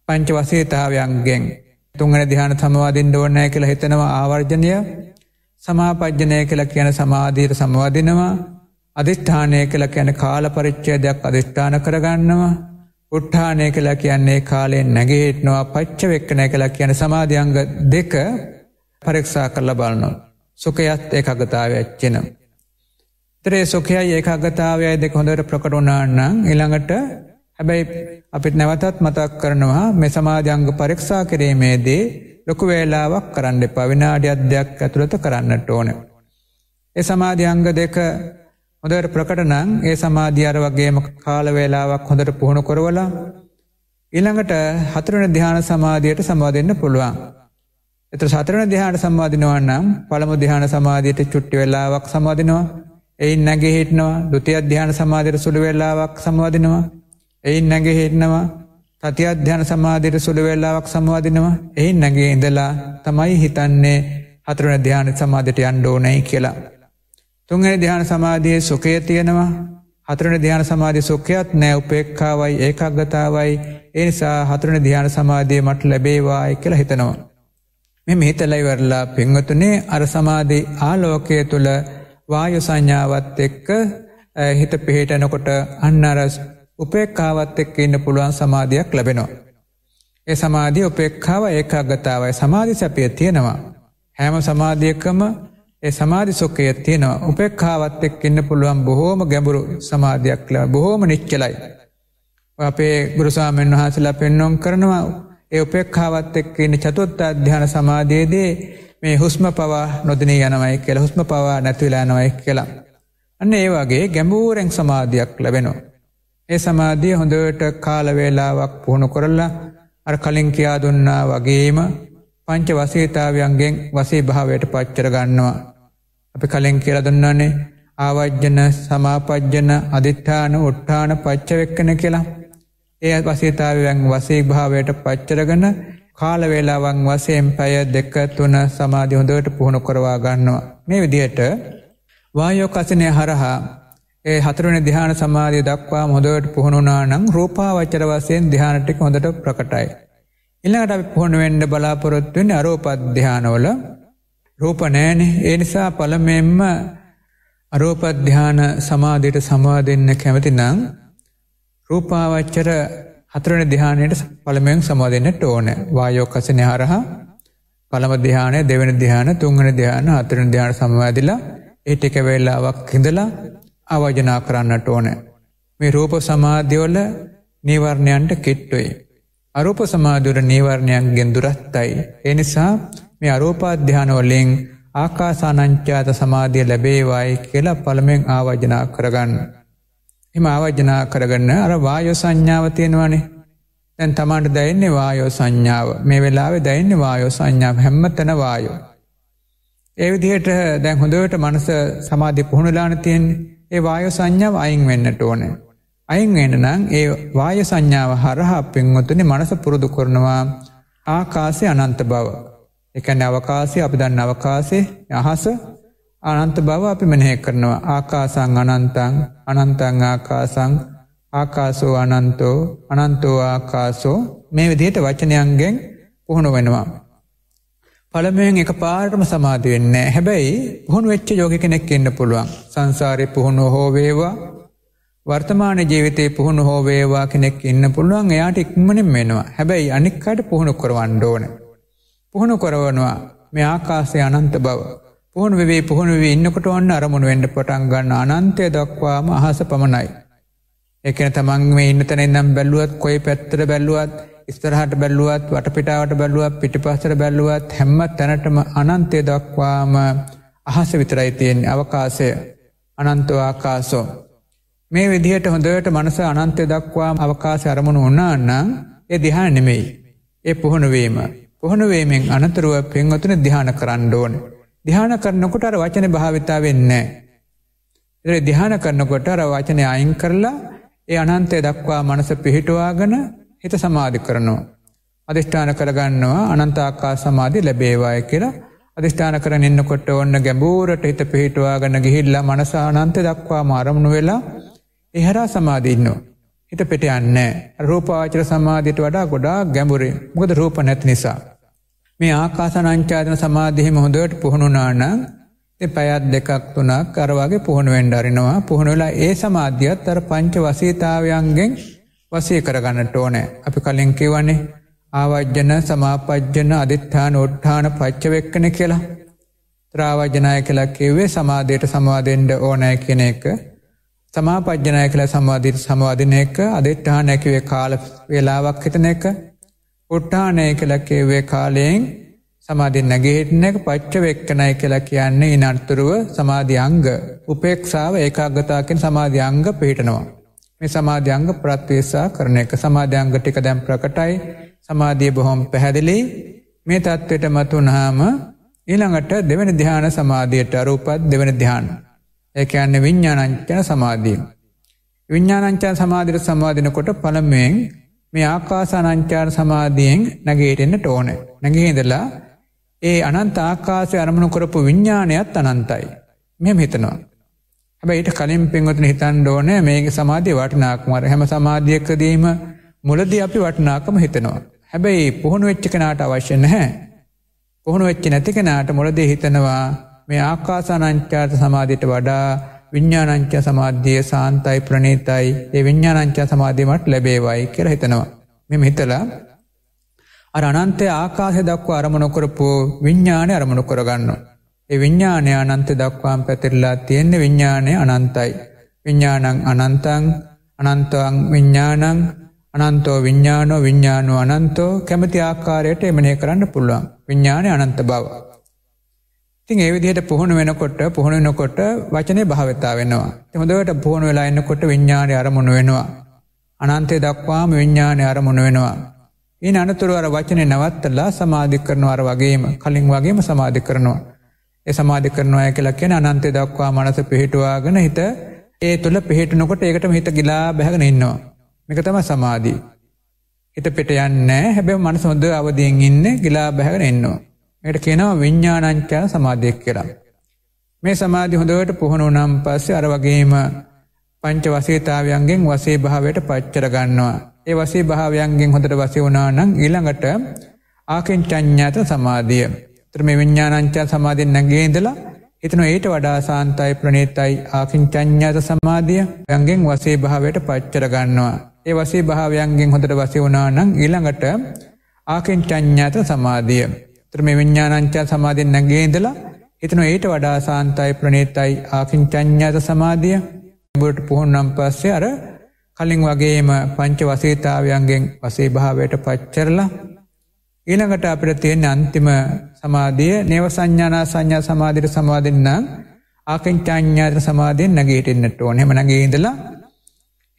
Speaker 1: පංචවසීතාවයන්ගෙන් තුන්ගන දිහාන සමවාදින් ඕන්නෑ කියලා හිතනවා ආවර්ජනය සමාපජ්ජනය කළ කියන සමාධීර සමවාදිනවා අධිෂ්ඨානය කළ කියන කාල පරිච්චේදයක් අධිෂ්ඨාන කරගන්නවා උට්ඨානය කළ කියන්නේ කාලයෙන් නැගේහිටනවා පච්ච වෙක්කනය කළ කියන සමාධියංග දෙක පරෙක්ෂා කරල බලනවා. සුකයත් ඒ අගතාවයච්චිනම්. ත්‍රේ සුකයයි ඒ අගතාවයයි දෙක හොඳට ප්‍රකටුනාන්නම් ඉළඟට හැබැයි අපිට නැවතත් මතක් කරනවා මේ සමාජංග පරීක්ෂා කිරීමේදී ලොකු වේලාවක් කරන්න එපා විනාඩි අධ්‍යයක් ඇතුළත කරන්නට ඕන. ඒ සමාධ්‍යංග දෙක හොඳට ප්‍රකට නම් ඒ සමාධිය අර වගේම කාල වේලාවක් හොඳට පුහුණු කරවලා ඊළඟට හතරවෙනි ධ්‍යාන සමාධියට සම්බන්ධ පුළුවන්. එතකොට හතරවෙනි ධ්‍යාන සම්බන්ධනවා නම් පළමු ධ්‍යාන සමාධියට චුට්ටි වෙලාවක් සම්බන්ධනවා. එයින් නැගී හිටනවා. ဒုတိ ය ධ්‍යාන සමාධියට සුළු වෙලාවක් සම්බන්ධනවා. එයින් නැගේ හෙන්නවා තති අධ්‍යාන සමාධයට සුළු වෙල්ලාවක් සමවාදිනවා එයින් නැගේ ඉඳලා තමයි හිතන්නේ හතරන ධ්‍යාන සමාධයට යන්්ඩෝනැයි කියලා. තුන්ගෙන ධ්‍යාන සමාධයේ සුකය තියෙනවා හතරන ධ්‍යාන සමාධය සුඛයත් නෑ උපේක්කාවයි ඒකක්ගතාවයි ඒ නිසා හතරන ධ්‍යාන සමාධිය මට ලැබේවායි කියලා හිතනවා. මෙ මෙහිතලයි වරලා පංවතුනේ අර සමාධී ආලෝකය තුළ වායු සංඥාවත් එක්ක හිත පිහිටනකොට අන්නරස් උපේක්කාවත් එක්ක ඉන්න පුළුවන් සමාධයක් ලැබෙනවා. ඒ සමාධී උපේක්කාව ඒකාගතාවයි සමාධි සැපිය තියෙනවා. හැම සමාධියකම ඒ සමාධි සොකය තියෙනවා උපෙක්කාවත් එක් ඉන්න පුළුවන් බොහෝම ගැඹුරු සමාධයක් ලැබ බොහෝම නිච්චලයි. අපේ ගුරුසාමෙන් වහන්සලා පෙන්නොම් කරනවා ඒ උපෙක්කාවත් එක්ක ඉන්න චතුත්ත අධ්‍යාන සමාධයේදී මේ හුස්ම පවා නොදනී යනවයි කියලා හුස්ම පවා නැතිවෙලා යනවයි කියලා. අන්න ඒ වගේ ගැඹූරෙන් සමාධයක් ලැබෙනවා. ඒ සමාධිය හොඳට කාලවේලාවක් පුහුණු කරල්ලා අර කලින් කියා දුන්නා වගේම පංච වසේතාවයන්ගෙන් වසේ භාවයට පච්චර ගන්නවා. අපි කලින් කියල දුන්නනේ ආවජ්‍යන සමාපජ්්‍යන අධිත්්ඨාන ඔට්ඨාන පච්චවෙක්කන කියලා. ඒ වසේතාවයන් වසේ භාවයට පච්චරගන කාලවේලාවන් වසයෙන් පැය දෙක තුන සමාධි හොඳට පුහුණු කරවා ගන්නවා. මේ විදියට වායෝකසනය හරහා ඒ හතරවන දිහාන සමාධිය දක්වා හොදවට පුහුණුනා නම් රූපාවචර වශයෙන් ධ්‍යාන ටික හොඳට ප්‍රකටයි. ඊළඟට අපි පුහුණු වෙන්න බලාපොරොත්තු වෙන්නේ අරූප ධ්‍යානවල රූප නැහැනේ. ඒ නිසා පළමුවෙන්ම අරූප ධ්‍යාන සමාධියට සමාදෙන්න කැමති නම් රූපාවචර හතරවෙනි ධ්‍යානයට පළමුවෙන් සමාදෙන්නට ඕනේ. වායෝ කසිනේ හරහා පළම ධ්‍යානය, දෙවෙනි ධ්‍යාන, තුන්වෙනි ධ්‍යාන, හතරවෙනි ධ්‍යාන සමාදිලා ඒ ටික වේලාවක් ඉඳලා අවජනා කරන්නට ඕන. මේ රූප සමාධ්‍යවල නීවරණයන්ට කිට්ටුයි. අරූප සමාධුර නීවරණයන් ගෙන්දුරත්තයි. එනිසා මේ අරෝපාධ්‍යානවලින් ආකාසානංචාත සමාධිය ලැබේවායි කියලා පළමෙන් ආවජනා කරගන්න. එම ආවජනා කරගන්න අර වායෝ සංඥාව තියෙනවනේ. දැන් තමන්ට දැනෙන්නේ වායෝ සංඥාව. මේ වෙලාවේ දැනෙන්නේ වායෝ සංඥාව හැමතැන වායෝ. ඒ විදිහට දැන් හොඳට මනස සමාධි පුහුණුලාන තියෙන්නේ. ඒ වායෝ සංඥාව අයින් වෙන්නට ඕන. අයින් වෙන්න නම් ඒ වායෝ සංඥාව හරහා පින්වතුනි මනස පුරුදු කරනවා ආකාශය අනන්ත බව. ඒ කියන්නේ අවකාශය අපි දන්න අවකාශයේ අහස අනන්ත බව අපි මෙනෙහි කරනවා. ආකාසං අනන්තං අනන්තං ආකාසං ආකාසෝ අනන්තෝ අනන්තෝ ආකාසෝ මේ විදිහට වචනයන්ගෙන් පුහුණු වෙනවා. පළමුවෙන් එක පාටම සමාධ වෙන්න හැබැයි පුහුණු වෙච්ච යෝග කෙනෙක් එන්න පුළුවන් සංසාරය පුහුණු හෝ වේවා වර්තමාන ජීවිතේ පුහුණු හෝ වේවා කෙනෙක් ඉන්න පුළුවන් එයාට ඉක්මනින් වෙනවා. හැබැයි අනික් අයට පුහුණු කරවන්න ඕන. පුහුණු කරවනවා මේ ආකාශය අනන්ත බව. පුහුණු වෙවි පුහුණු වෙවි ඉන්නකොට ඔන්න අරමුණු වෙන්න පටන් ගන්න අනන්තය දක්වාම අහස පමණයි. ඒ කියන්නේ තමන් මේ ඉන්න තැන ඉඳන් බැලුවත් කොයි පැත්තට බැලුවත් ඉස්තරහට බැල්ලුවත් වටපිටාවට බැලුවත් පිටිපස්සට බැල්ලුවත් හැම තැනටම අනන්තය දක්වාම අහස විතරයි තියෙන්නේ අවකාශය අනන්තෝ ආකාශෝ මේ විදිහට හොඳට මනස අනන්තය දක්වාම අවකාශය අරමුණු වුණා නම් ඒ ධ්‍යාන නෙමෙයි ඒ පුහුණු වීම පුහුණු වීමෙන් අනතුරුව පින්වතුනි ධ්‍යාන කරන්න ඕනේ ධ්‍යාන කරනකොට අර වචනේ භාවිතා වෙන්නේ නැහැ ඒ ධ්‍යාන කරනකොට අර වචනේ අයින් කරලා ඒ අනන්තය දක්වා මනස පිහිටුවාගෙන හිත සමාධි කරනවා. අධිෂ්ඨාන කරගන්නවා අනන්තාකා සමාධි ලැබේවාය කියලා අධිෂ්ඨාන කරන ඉන්නකොට ඔන්න ගැඹුරට හිත පිහිටවාගෙන ගිහිල්ලා මනස අනන්ත දක්වාම ආරමුණු වෙලා එහරා සමාධි ඉන්නවා. හිත පිට යන්නේ රූපාවචර සමාධියට වඩා ගොඩාක් ගැඹුරින්. මොකද රූප නැති නිසා. මේ ආකාසානංචායතන සමාධියම හොඳට පුහුණුනා නම් ඉතින් පැයක් දෙකක් තුනක් අර වගේ පුහුණු වෙන්න අරිනවා. පුහුණු වෙලා ඒ සමාධියත් අර පංච වසීතාවයන්ගෙන් වසය කරගන්නට ඕනෑ. අපි කලින් කිවන්නේ ආවජ්‍යන සමාපජ්‍යන අධිත්්‍යාන ඔට්ඨාන පච්චවෙක්කන කියලා. ත්‍රාවජනය කලා කිව්වේ සමාධයට සමාදෙන්ට ඕනෑ කියන එක. සමාපජ්‍යනය කළ සමාධීර සමවාධින එක අධිට්ඨා නැකිවේ කාල වෙලාවක් හිතන එක උට්ඨානය කළකිවේ කාලයෙන් සමාධින්න ගේහිටන එක පච්ච වෙක්කනය කියලා කියන්නේ ඉනර්තුරුව සමාධියංග උපේක්ෂාව ඒකාගතාකින් සමාධියංග පිහිටනවා. මේ සමාධ්‍යංග ප්‍රත්වේසා කරන එක සමාධ්‍යංග ටික දැම් ප්‍රකටයි සමාධිය බොහොම පැහැදිලි මේ තත්ත්වයට මතු වුණාම ඊළඟට දෙවෙනි ධ්‍යාන සමාධියට අරූපත් දෙවෙනි ධ්‍යාන. ඒ කියන්නේ විඥානංචන සමාධිය. විඥානංචන සමාධියට සමාදිනකොට පළමුවෙන් මේ ආකාසානංචාර සමාධියෙන් නැගීටෙන්නට ඕනේ. නැගී ඉඳලා ඒ අනන්ත ආකාශය අරමුණු කරපු විඥානයත් අනන්තයි. මෙහෙම හිතනවා. හැබයිට කලින් පෙන්වතන හිතන් ඕනෑ මේක සමාධය වටනාක්මර හැම සමාධියකදීම මුලද අපි වටනාකම හිතනවා. හැබැයි පුහුණු වෙච්ච කනාට අවශ්‍ය නැහැ. පුහුණු වෙච්ච නැති කෙනාට මුලදේ හිතනවා මේ ආකාසානංචාත සමාධයට වඩා විඤ්ඥානංච සමාධ්‍යය සාන්තයි ප්‍රනීතයි ඒ විඤ්ඥානංචා සමාධීමට ලැබේවයි කර හිතනවා. මෙම හිතලා අර අනන්තය ආකාහය දක්ව අරමණොකරපු විඤ්ඥානය අරමණු කරගන්නවා. ඒ විඤ්ඥානය අනන්ත දක්වාම් පැතිරලා තියෙන්නේ විඤ්ඥානය අනන්තයි. විඤ්ඥානං අනන්තං අනන්තවං විඤ්ඥානං අනන්තෝ විඤ්ඥානෝ විඤ්ඥානු අනන්තෝ කැමති ආකාරයට එමනය කරන්න පුළුවන් විඤ්ඥානය අනන්ත බව. ඉතින් ඒ විදිහට පුහුණු වෙනකොට පුහුණු වෙනකොට වචනේ භාවිතා වෙනවා. එතමුදවට පුහුණු වෙලා එන්නකොට විඤ්ඥානය අරමුණු වෙනවා. අනන්තය දක්වාම විඤ්ඥානය අරමුණු වෙනවා. ඉන් අනතුරුවර වචනය නවත්තලා සමාධි කරනවර වගේම කලින් වගේම සමාධි කරනවා. ඒ සමාධි කරනවා කියලා කියන අනන්තය දක්වා මනස පිහිටුවාගෙන හිත ඒ තුළ පිහිටනකොට ඒකටම හිත ගිලා බැහැගෙන ඉන්නවා. මේක තමයි සමාධි. හිත පිට යන්නේ නැහැ. හැබැයි මනස හොඳ අවදියෙන් ඉන්නේ ගිලා බැහැගෙන ඉන්නවා. ඒකට කියනවා විඥානංචා සමාධිය කියලා. මේ සමාධි හොඳට පුහුණු වුණාන් පස්සේ අර වගේම පංච වසීතාවයන්ගෙන් වසී භාවයට පච්චර ගන්නවා. ඒ වසී භාවයන්ගෙන් හොඳට වසී වුණා නම් ඊළඟට ආකින්චඤ්ඤාත සමාධිය ත්‍රම විඤ්ඥානංචා සමාධයෙන් නැගේ ඉඳලා එතන ඒට වඩා සාන්තයි ප්‍රනේතයි ආකින්චඥ්ඥාත සමාධිය යන්ගෙන් වසේ භාවයට පච්චර ගන්නවා. ඒ වසේ භාවයන්ගෙන් හොඳට වසි වනානං ඉළඟට ආකින්චඥ්ඥාත සමාධිය. ත්‍රම විඤ්ඥානංචා සමාධයෙන් නැගේ ඉඳලා එතන ඒට වඩා සාන්තයි ප්‍රනේතයි ආකින්චඥ්ඥාත සමාධිය ගට පුහොන්නම් පස්සේ අර කලින් වගේම පංච වසේතාවයන්ගෙන් වසේ භාවයට පච්චරලා ඊළඟට අපිට තියෙන අන්තිම සමාධිය නේව සංඥානා සංඥා සමාධියට සමාදෙන්න නම් ආකංචාඥාත සමාධියෙන් නැගීටෙන්නට ඕන. එහෙම නැගී ඉඳලා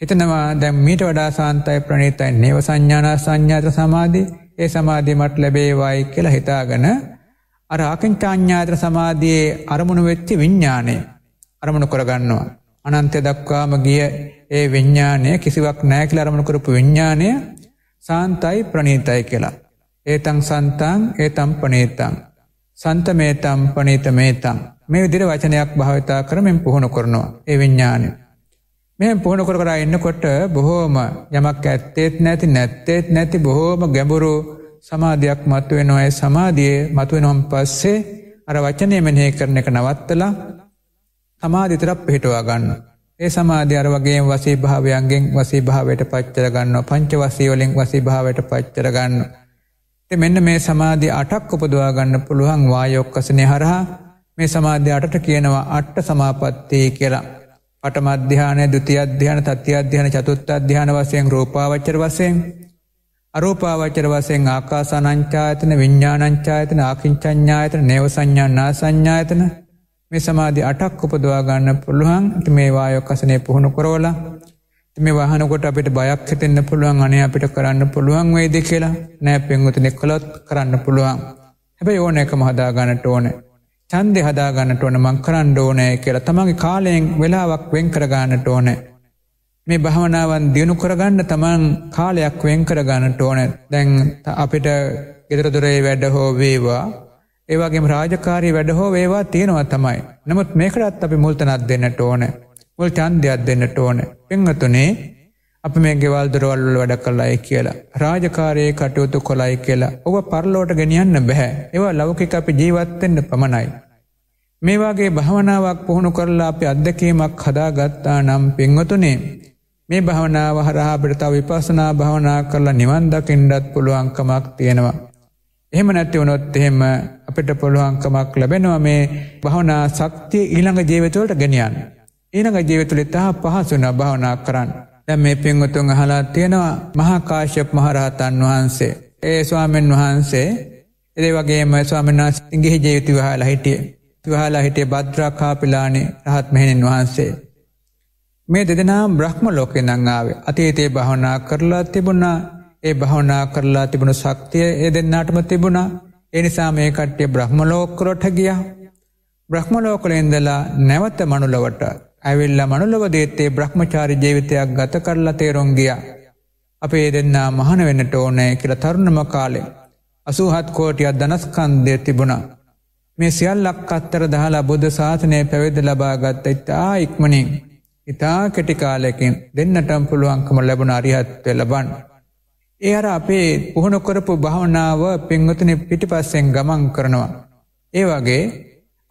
Speaker 1: එතනවා දැන් මීට වඩා සාන්තයි ප්‍රණීතයි නේව සංඥානා සංඥාත සමාධිය. ඒ සමාධිය මට ලැබේවායි කියලා හිතාගෙන අර ආකංචාඥාත සමාධියේ අරමුණු වෙච්ච විඥාණය අරමුණු කරගන්නවා. අනන්තය දක්වාම ගිය ඒ විඥාණය කිසිවක් නැහැ කියලා අරමුණු කරපු විඥාණය සාන්තයි ප්‍රණීතයි කියලා ඒතං සන්තං ඒතම් පනේතං. සන්තමේතම් පනේතමේතං. මේ විදිර වචනයක් භාවිතා කරමින් පුහුණු කරනවා. ඒ විඤ්ඥානය. මෙම පුහුණු කර කරා ඉන්නකොට බොහෝම යමක් ඇත්තේත් නැති නැත්තේත් නැති බොහෝම ගැඹුරු සමාධයක් මත්තුවෙන ඔය සමාධිය මතුවෙනොම් පස්සේ අර වචනය මෙහහි කරන එක නවත්තලා සමාධිතරක් පිහිටවා ගන්න. ඒ සමාධ්‍යර වගේ වසී භාවයන්ගෙන් වසී භාවයට පච්චර ගන්න පංච වසීවලින් වසී භාවයට පච්චර ගන්න. මෙන්න මේ සමාධිය අටක් උපදවා ගන්න පුළුවන් වායොක්කසනය හරහා මේ සමාධ්‍යාටට කියනවා අට්ට සමාපත්තයේ කියලා. පට මධ්‍යානය දුති අධ්‍යාන තති අධ්‍යාන චතුත් අධ්‍යාන වසයෙන් රෝපාවච්චර වසයෙන්. අරෝපාවච්චර වසයෙන් ආකා සනංචායතන විඤ්ඥානංචායතන ආකිංචඥායතන නේව සංඥන්නා සංඥායතන මේ සමාධි අටක් උපදවා ගන්න පුළුවන් මේ වායොක්කසනය පුහුණු කරෝලා මේ වහනකොට අපිට බයක් හිතෙන්න්න පුළුවන් අනේ අපිට කරන්න පුළුවන් වෙයිද කියලා නෑ පෙන්ගුතිනෙ කළොත් කරන්න පුළුවන් හැබැයි ඕන එක මහදාගන්නට ඕන චන්දෙ හදාගන්නට ඕන මං කරන්න ඕනෑ කියලා තමන්ගේ කාලයෙන් වෙලාවක් වෙන් කරගන්නට ඕන මේ භාවනාවන් දියුණු කරගන්න තමන් කාලයක් වෙන් කරගන්නට ඕන දැන් අපිට ගෙදරදුරේ වැඩ හෝ වේවා ඒවාගේ රාජකාරී වැඩ හෝ වේවා තියෙනවා තමයි නමුත් මේකටත් අපි මුල්තනත් දෙන්නට ඕනෑ වල් චන්දයක් දෙන්නට ඕන. පංහතුනේ අප මේ ගෙවල් දරවල්ල වැඩ කල්ලායි කියලා. රාජකාරයේ කටයුතු කොලයි කියලා ඔව පරලෝට ගෙනියන්න බැහැ. ඒවා ලෞකික අපි ජීවත්තෙන්න්න පමණයි. මේවාගේ භාවනාවක් පුහුණු කරලා අපි අත්දකීමක් හදාගත්තා නම් පංහතුනේ. මේ භාවනාව හරහාපිටතාව විපසනා භාවනා කරලා නිවන්දකින්ඩත් පුළුවන්කමක් තියෙනවා. එහෙම නැති වුණොත් එහෙම අපිට පුළුවන්කමක් ලැබෙනවා මේ භවනා ශක්තිය ඊළඟ ජීවිතවලට ගෙනියන්න. ඒනඟ ජීවිතුලෙත් හා පහසුන භාවනා කරන්න. දැ මේ පින්ගුතුන් අහලා තියෙනවා මහාකාශප් මහරහතන් වහන්සේ. ඒ ස්වාමෙන් වහන්සේ එදේ වගේම ස්වාමෙන්න්නාස් ඉගිහි ජීවිති වහලා හිටිය. තිවහලා හිටිය බද්‍රාකාපිලානේ රහත් මෙහෙණෙන් වහන්සේ. මේ දෙදෙනා බ්‍රහ්ම ලෝකෙ නංආාවේ අතීතයේ භවනා කරලා තිබුණා ඒ භවනා කරලා තිබුණු ශක්තිය ඒ දෙන්නාටම තිබුණා එනිසා මේ කට්ටිය බ්‍රහ්මලෝකරොට ගිය බ්‍රහ්මලෝකල ඉඳලා නැවත මනුලවට ඇවිල්ල මනුලවදේත්තේ බ්‍රහ්මචාරි ජීවිතයක් ගත කරලා තේරොන්ගිය. අපේ දෙන්නා මහන වෙන්නට ඕනෑ කියල තරුණම කාලේ. අසූහත් කෝටියක් දනස්කන්දය තිබුණා. මේ සියල්ලක් අත්තර දහලා බුද්ධ ශාසනය පැවිද ලබාගත්ත ඉතා ඉක්මනින්. ඉතා කෙටිකාලයකින් දෙන්නටම් පුළුවන්කම ලැබුණ අරිහත්ව ලබන්. ඒ අර අපේ පුහුණු කරපු භාවනාව පෙන්ගතුන පිටිපස්සෙන් ගමන් කරනවා. ඒ වගේ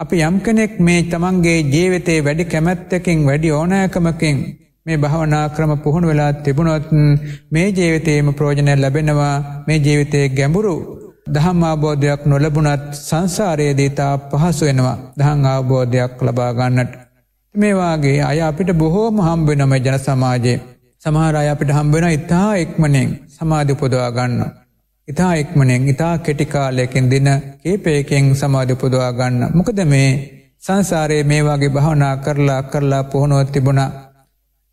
Speaker 1: අපි යම් කෙනෙක් මේ තමන්ගේ ජීවිතේ වැඩි කැමැත්තකින් වැඩි ඕනෑකමකින් මේ භවනා ක්‍රම පුහුණු වෙලා තිබුණොත් මේ ජීවිතේම ප්‍රෝජනය ලැබෙනවා මේ ජීවිතයේ ගැඹුරු දහම් අවබෝධයක් නොලැබුණත් සංසාරයේදී තා පහසු වෙනවා දහම් අවබෝධයක් ලබා ගන්නට. මේ වාගේ අය අපිට බොහෝම හම්බ වෙනවා ජන සමාජයේ. සමහර අය අපිට හම්බ වෙනවා ඉතා ඉක්මනින් සමාධි උපදවා ගන්නවා. ඉතා එක්මනෙන් ඉතා කෙටිකාලයකින් දින කේපයකෙන් සමාධිපුදවා ගන්න. මොකද මේ සංසාරයේ මේ වගේ භවනා කරලා කරලා පුහුණුව තිබුණා.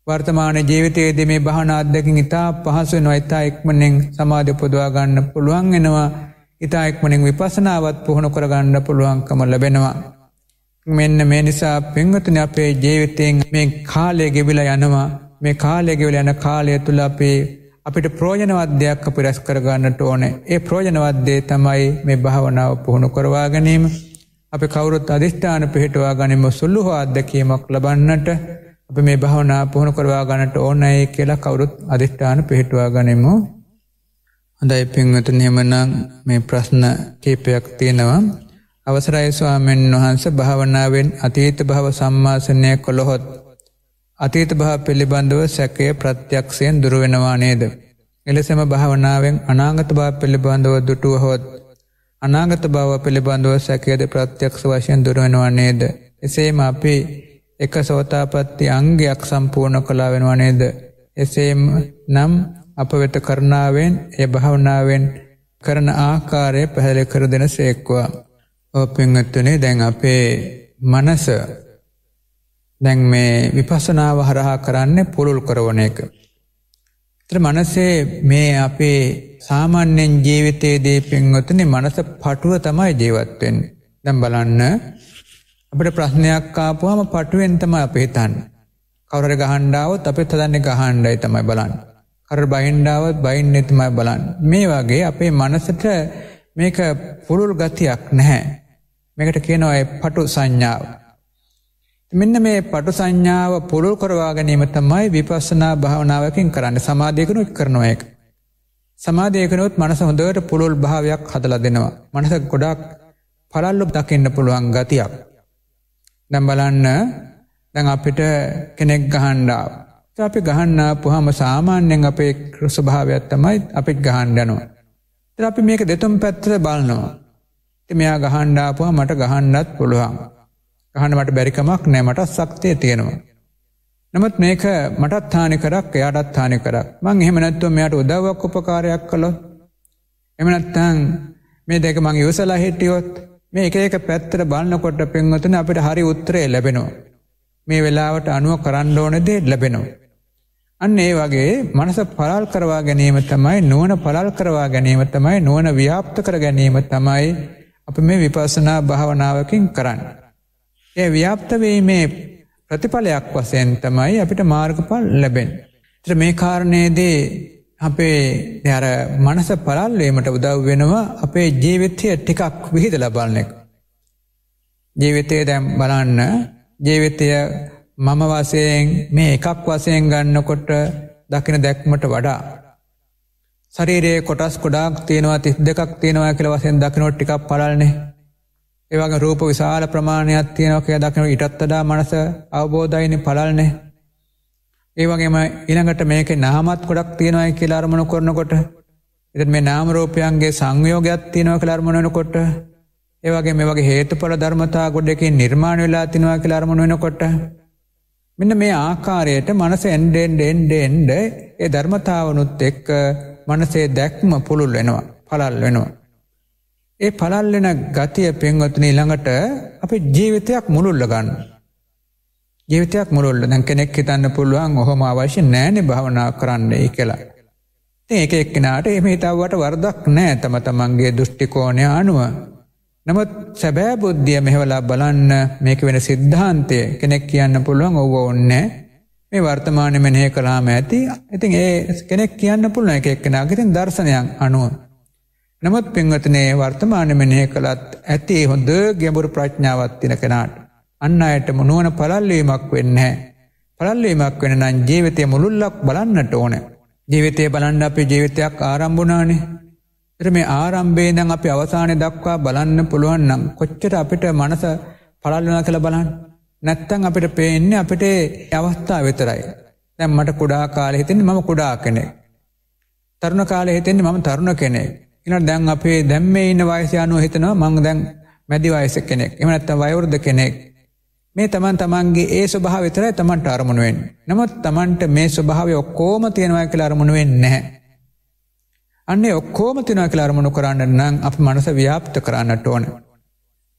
Speaker 1: වර්තමාන ජීවිතයේදී මේ භවනා අධ්‍යක්ෂින් ඉතා පහසු වෙනවා. ඉතා එක්මනෙන් සමාධිපුදවා ගන්න පුළුවන් වෙනවා. ඉතා එක්මනෙන් විපස්සනාවත් පුහුණු කරගන්න පුළුවන්කම ලැබෙනවා. මෙන්න මේ නිසා පින්වතුනි අපේ ජීවිතයෙන් මේ කාලය ගෙවිලා යනවා. මේ කාලය ගෙවිලා යන කාලය තුල අපේ අපිට ප්‍රෝජනවත් දෙයක් අප රැස් කරගන්නට ඕන ඒ ප්‍රෝජනවත්දේ තමයි මේ භාවනාව පුහුණු කරවා ගැනීම අපි කවුරුත් අධිෂ්ඨාන පිහිටවා ගනිම සුල්ලු හෝ අත්දැකීමක් ලබන්නට අපි මේ භාවනා පුහුණු කරවා ගන්නට ඕනයි කියලා කවුරුත් අධිෂ්ඨාන පිහිටවා ගනිමු හොඳයි පින්වතුන් එහෙමනම් මේ ප්‍රශ්න කීපයක් තියෙනවා අවසරයි ස්වාමීන් වහන්සේ භාවනාවෙන් අතීත භව සම්මාසනය කළොත් අතීත භා පිළිබඳව සැකය ප්‍රත්‍යක්ෂයෙන් දුරවෙනවා නේද. එලෙසම භාවනාවෙන් අනාගත භා පිළිබඳව දුටුවහොත් අනාගත භාව පිළිබඳව සැකයද ප්‍රත්‍යක්ෂ වශයෙන් දුරවෙනවා නේද. එසේම අපි එක සෝතාපත්ති අංගයක් සම්පූර්ණ කලා වෙනවා නේද. එසේම නම් අප වෙත කරණාවෙන් එය භාවනාවෙන් කරන ආකාරය පැහැලි කර දෙන සේක්වා. ඕ පිංගත්තුනේ දැන් අපේ මනස දැන් මේ විපස්සනාව හරහා කරන්න පුළුල් කරවන එක. තර මනසේ මේ අපේ සාමාන්‍යෙන් ජීවිතයේ දේ පෙන්වතන මනස පටුව තමයි ජීවත්වෙන්. දැම් බලන්න අපට ප්‍රශ්නයක් ආපුහම පටුවෙන් තමයි අප හිතන්න. කවර ගහන්ඩාවත් අපේ තදන්නේ ගහන්ඩයි තමයි බලන්න. කර බයින්ඩාවත් බයින් එතුමයි බලන්න. මේ වගේ අපේ මනසට මේක පුළුල් ගතියක් නැහැ. මේකට කියනවා පටු සංඥාව. මෙන්න මේ පටු සංඥාව පුළුල් කරවා ගැනීම තමයි විපස්සනා භාවනාවකින් කරන්න සමාධයකනු කරනවා එක. සමාධයකනුත් මනස හොඳවට පුළුල් භාවයක් හදල දෙනවා. මනස ගොඩක් පරල්ලු දකින්න පුළුවන් ගතියක්. දැම් බලන්න දැන් අපිට කෙනෙක් ගහන්ඩාව. අපි ගහන්න පුහම සාමාන්‍යෙන් අපේ ස්වභාවයක් තමයි අපිත් ගහන්ඩනවා. ත අපි මේක දෙතුම් පැත්තර බලනවා. මෙයා ගහන්ඩාපුහ මට ගහන්ඩත් පුළුවන්. ගහන්න මට බැරිකමක් නෑ මට සක්තිය තියෙනවා. නමුත් මේක මටත් හානි කරක් එයාටත් හානි කරක් මං එහෙම නැත්නම් මෙයාට උදව්වක් උපකාරයක් කළොත් එහෙම නැත්නම් මේ දෙක මං ඉවසලා හිටියොත් මේ එක එක පැත්තට බලනකොට පින්වතුනි අපිට හරි උත්තරේ ලැබෙනවා මේ වෙලාවට අනුව කරන්න ඕන දේ ලැබෙනවා අන්න ඒ වගේ මනස පළල් කරවා ගැනීම තමයි නුවණ පළල් කරවා ගැනීම තමයි නුවණ ව්‍යාප්ත කර ගැනීම තමයි අපි මේ විපස්සනා භාවනාවකින් කරන්නේ ඒ ව්‍යාප්තවීමේ ප්‍රතිඵලයක් වසයෙන් තමයි අපිට මාර්ගඵල් ලැබෙන්. ත්‍ර මේ කාරණයේදී අපේ දැර මනස පරල්වීමට උදව් වෙනවා අපේ ජීවිතය ටිකක් විහිද ලබන්න එක. ජීවිතය දැම් බලන්න ජීවිතය මම වසයෙන් මේ එකක් වසයෙන් ගන්නකොට දකින දැක්මට වඩා. සරීරයේ කොටස් කොඩක් තියෙනවා තිස් දෙකක් තියෙනවා කියල වසයෙන් දකිනොට්ටිකක් පරල්න්නේ ඒවගේ රූප විශාල ප්‍රමාණයක් තියෙනක දකින ඉටත්තඩා මනස අවබෝධයින පලල්නේ. ඒවගේම ඉනඟට මේක නාමත් කොඩක් තියෙනවයි කියලාරමුණ කරනකොට. එත මේ නාමරෝපයන්ගේ සංයෝගයක් තියෙනව කලාර්මණනකොට. ඒවගේ මේ වගේ හේතු පල ධර්මතා ගොඩ්ඩකින් නිර්මාණ වෙලා තිනවා කියලාරමුණ වෙනකොට. මෙන්න මේ ආකාරයට මනස එන්ඩෙන්ඩෙන්ඩ එන්ඩ ඒ ධර්මතාවනුත් එක්ක මනසේ දැක්ම පුළුල් වෙනවා පලල් වෙනවා. ඒ පලල්ලෙන ගතිය පෙන්වතුන ළඟට අපි ජීවිතයක් මුළුල්ල ගන්න. ජීවිතයක් මුළුල්ල දැන් කෙනෙක් හිතන්න පුළුවන් ඔහොම අවශ්‍ය නෑනෙ භාවනා කරන්න ඒ කියලා. ති එක එක්කෙනාට එම හිතාවට වර්දක් නෑ තම තමන්ගේ දෘෂ්ටිකෝණය අනුව. නමුත් සැබෑ බුද්ධිය මෙහවලා බලන්න මේක වෙන සිද්ධාන්තය කෙනෙක් කියන්න පුළුවන් ඔව ඔන්නෑ මේ වර්තමාන මෙනය කලාම ඇති ඉතින් ඒ කෙනෙක් කියන්න පුළුවන් එක එක්කෙනා ඉතින් දර්ශනයක් අනුව. නමුත් පංවතනේ වර්තමාන මෙනය කළත් ඇති හොඳ ගැඹුරු ප්‍රඥාවත් තින කෙනාට. අන්න අයට මොනුවන පලල්ලීමක් වෙන්න. පලල්ලීමක් වෙන නම් ජීවිතය මුළුල්ලක් බලන්නට ඕන. ජීවිතය බලන්ඩ අපි ජීවිතයක් ආරම්භනානේ. එර මේ ආරම්භේදන් අපි අවසානය දක්වා බලන්න පුළුවන්නම් කොච්චට අපිට මනස පලල්ලන කළ බලන්න. නැත්තං අපිට පේන්න අපිට අවස්ථා වෙතරයි. දැම් මට කුඩා කාලෙ හිතෙන්නේ මම කුඩා කෙනෙක්. තරුණ කාලෙ හිතෙන්නේ මම තරුණ කෙනෙක්. එන දැන් අපේ දැම්මේ ඉන්න වයස අනුව හිතනවා මං දැන් මැදි වයස කෙනෙක්. එහෙම නැත්නම් වයෝවෘද්ධ කෙනෙක්. මේ තමන් තමන්ගේ ඒ ස්වභාවය විතරයි තමන්ට අරමුණු වෙන්නේ. නමුත් තමන්ට මේ ස්වභාවය ඔක්කොම තියෙනවා කියලා අරමුණු වෙන්නේ නැහැ. අන්නේ ඔක්කොම තියෙනවා කියලා අරමුණු කරන්න නම් අපේ මනස ව්‍යාප්ත කරන්නට ඕන.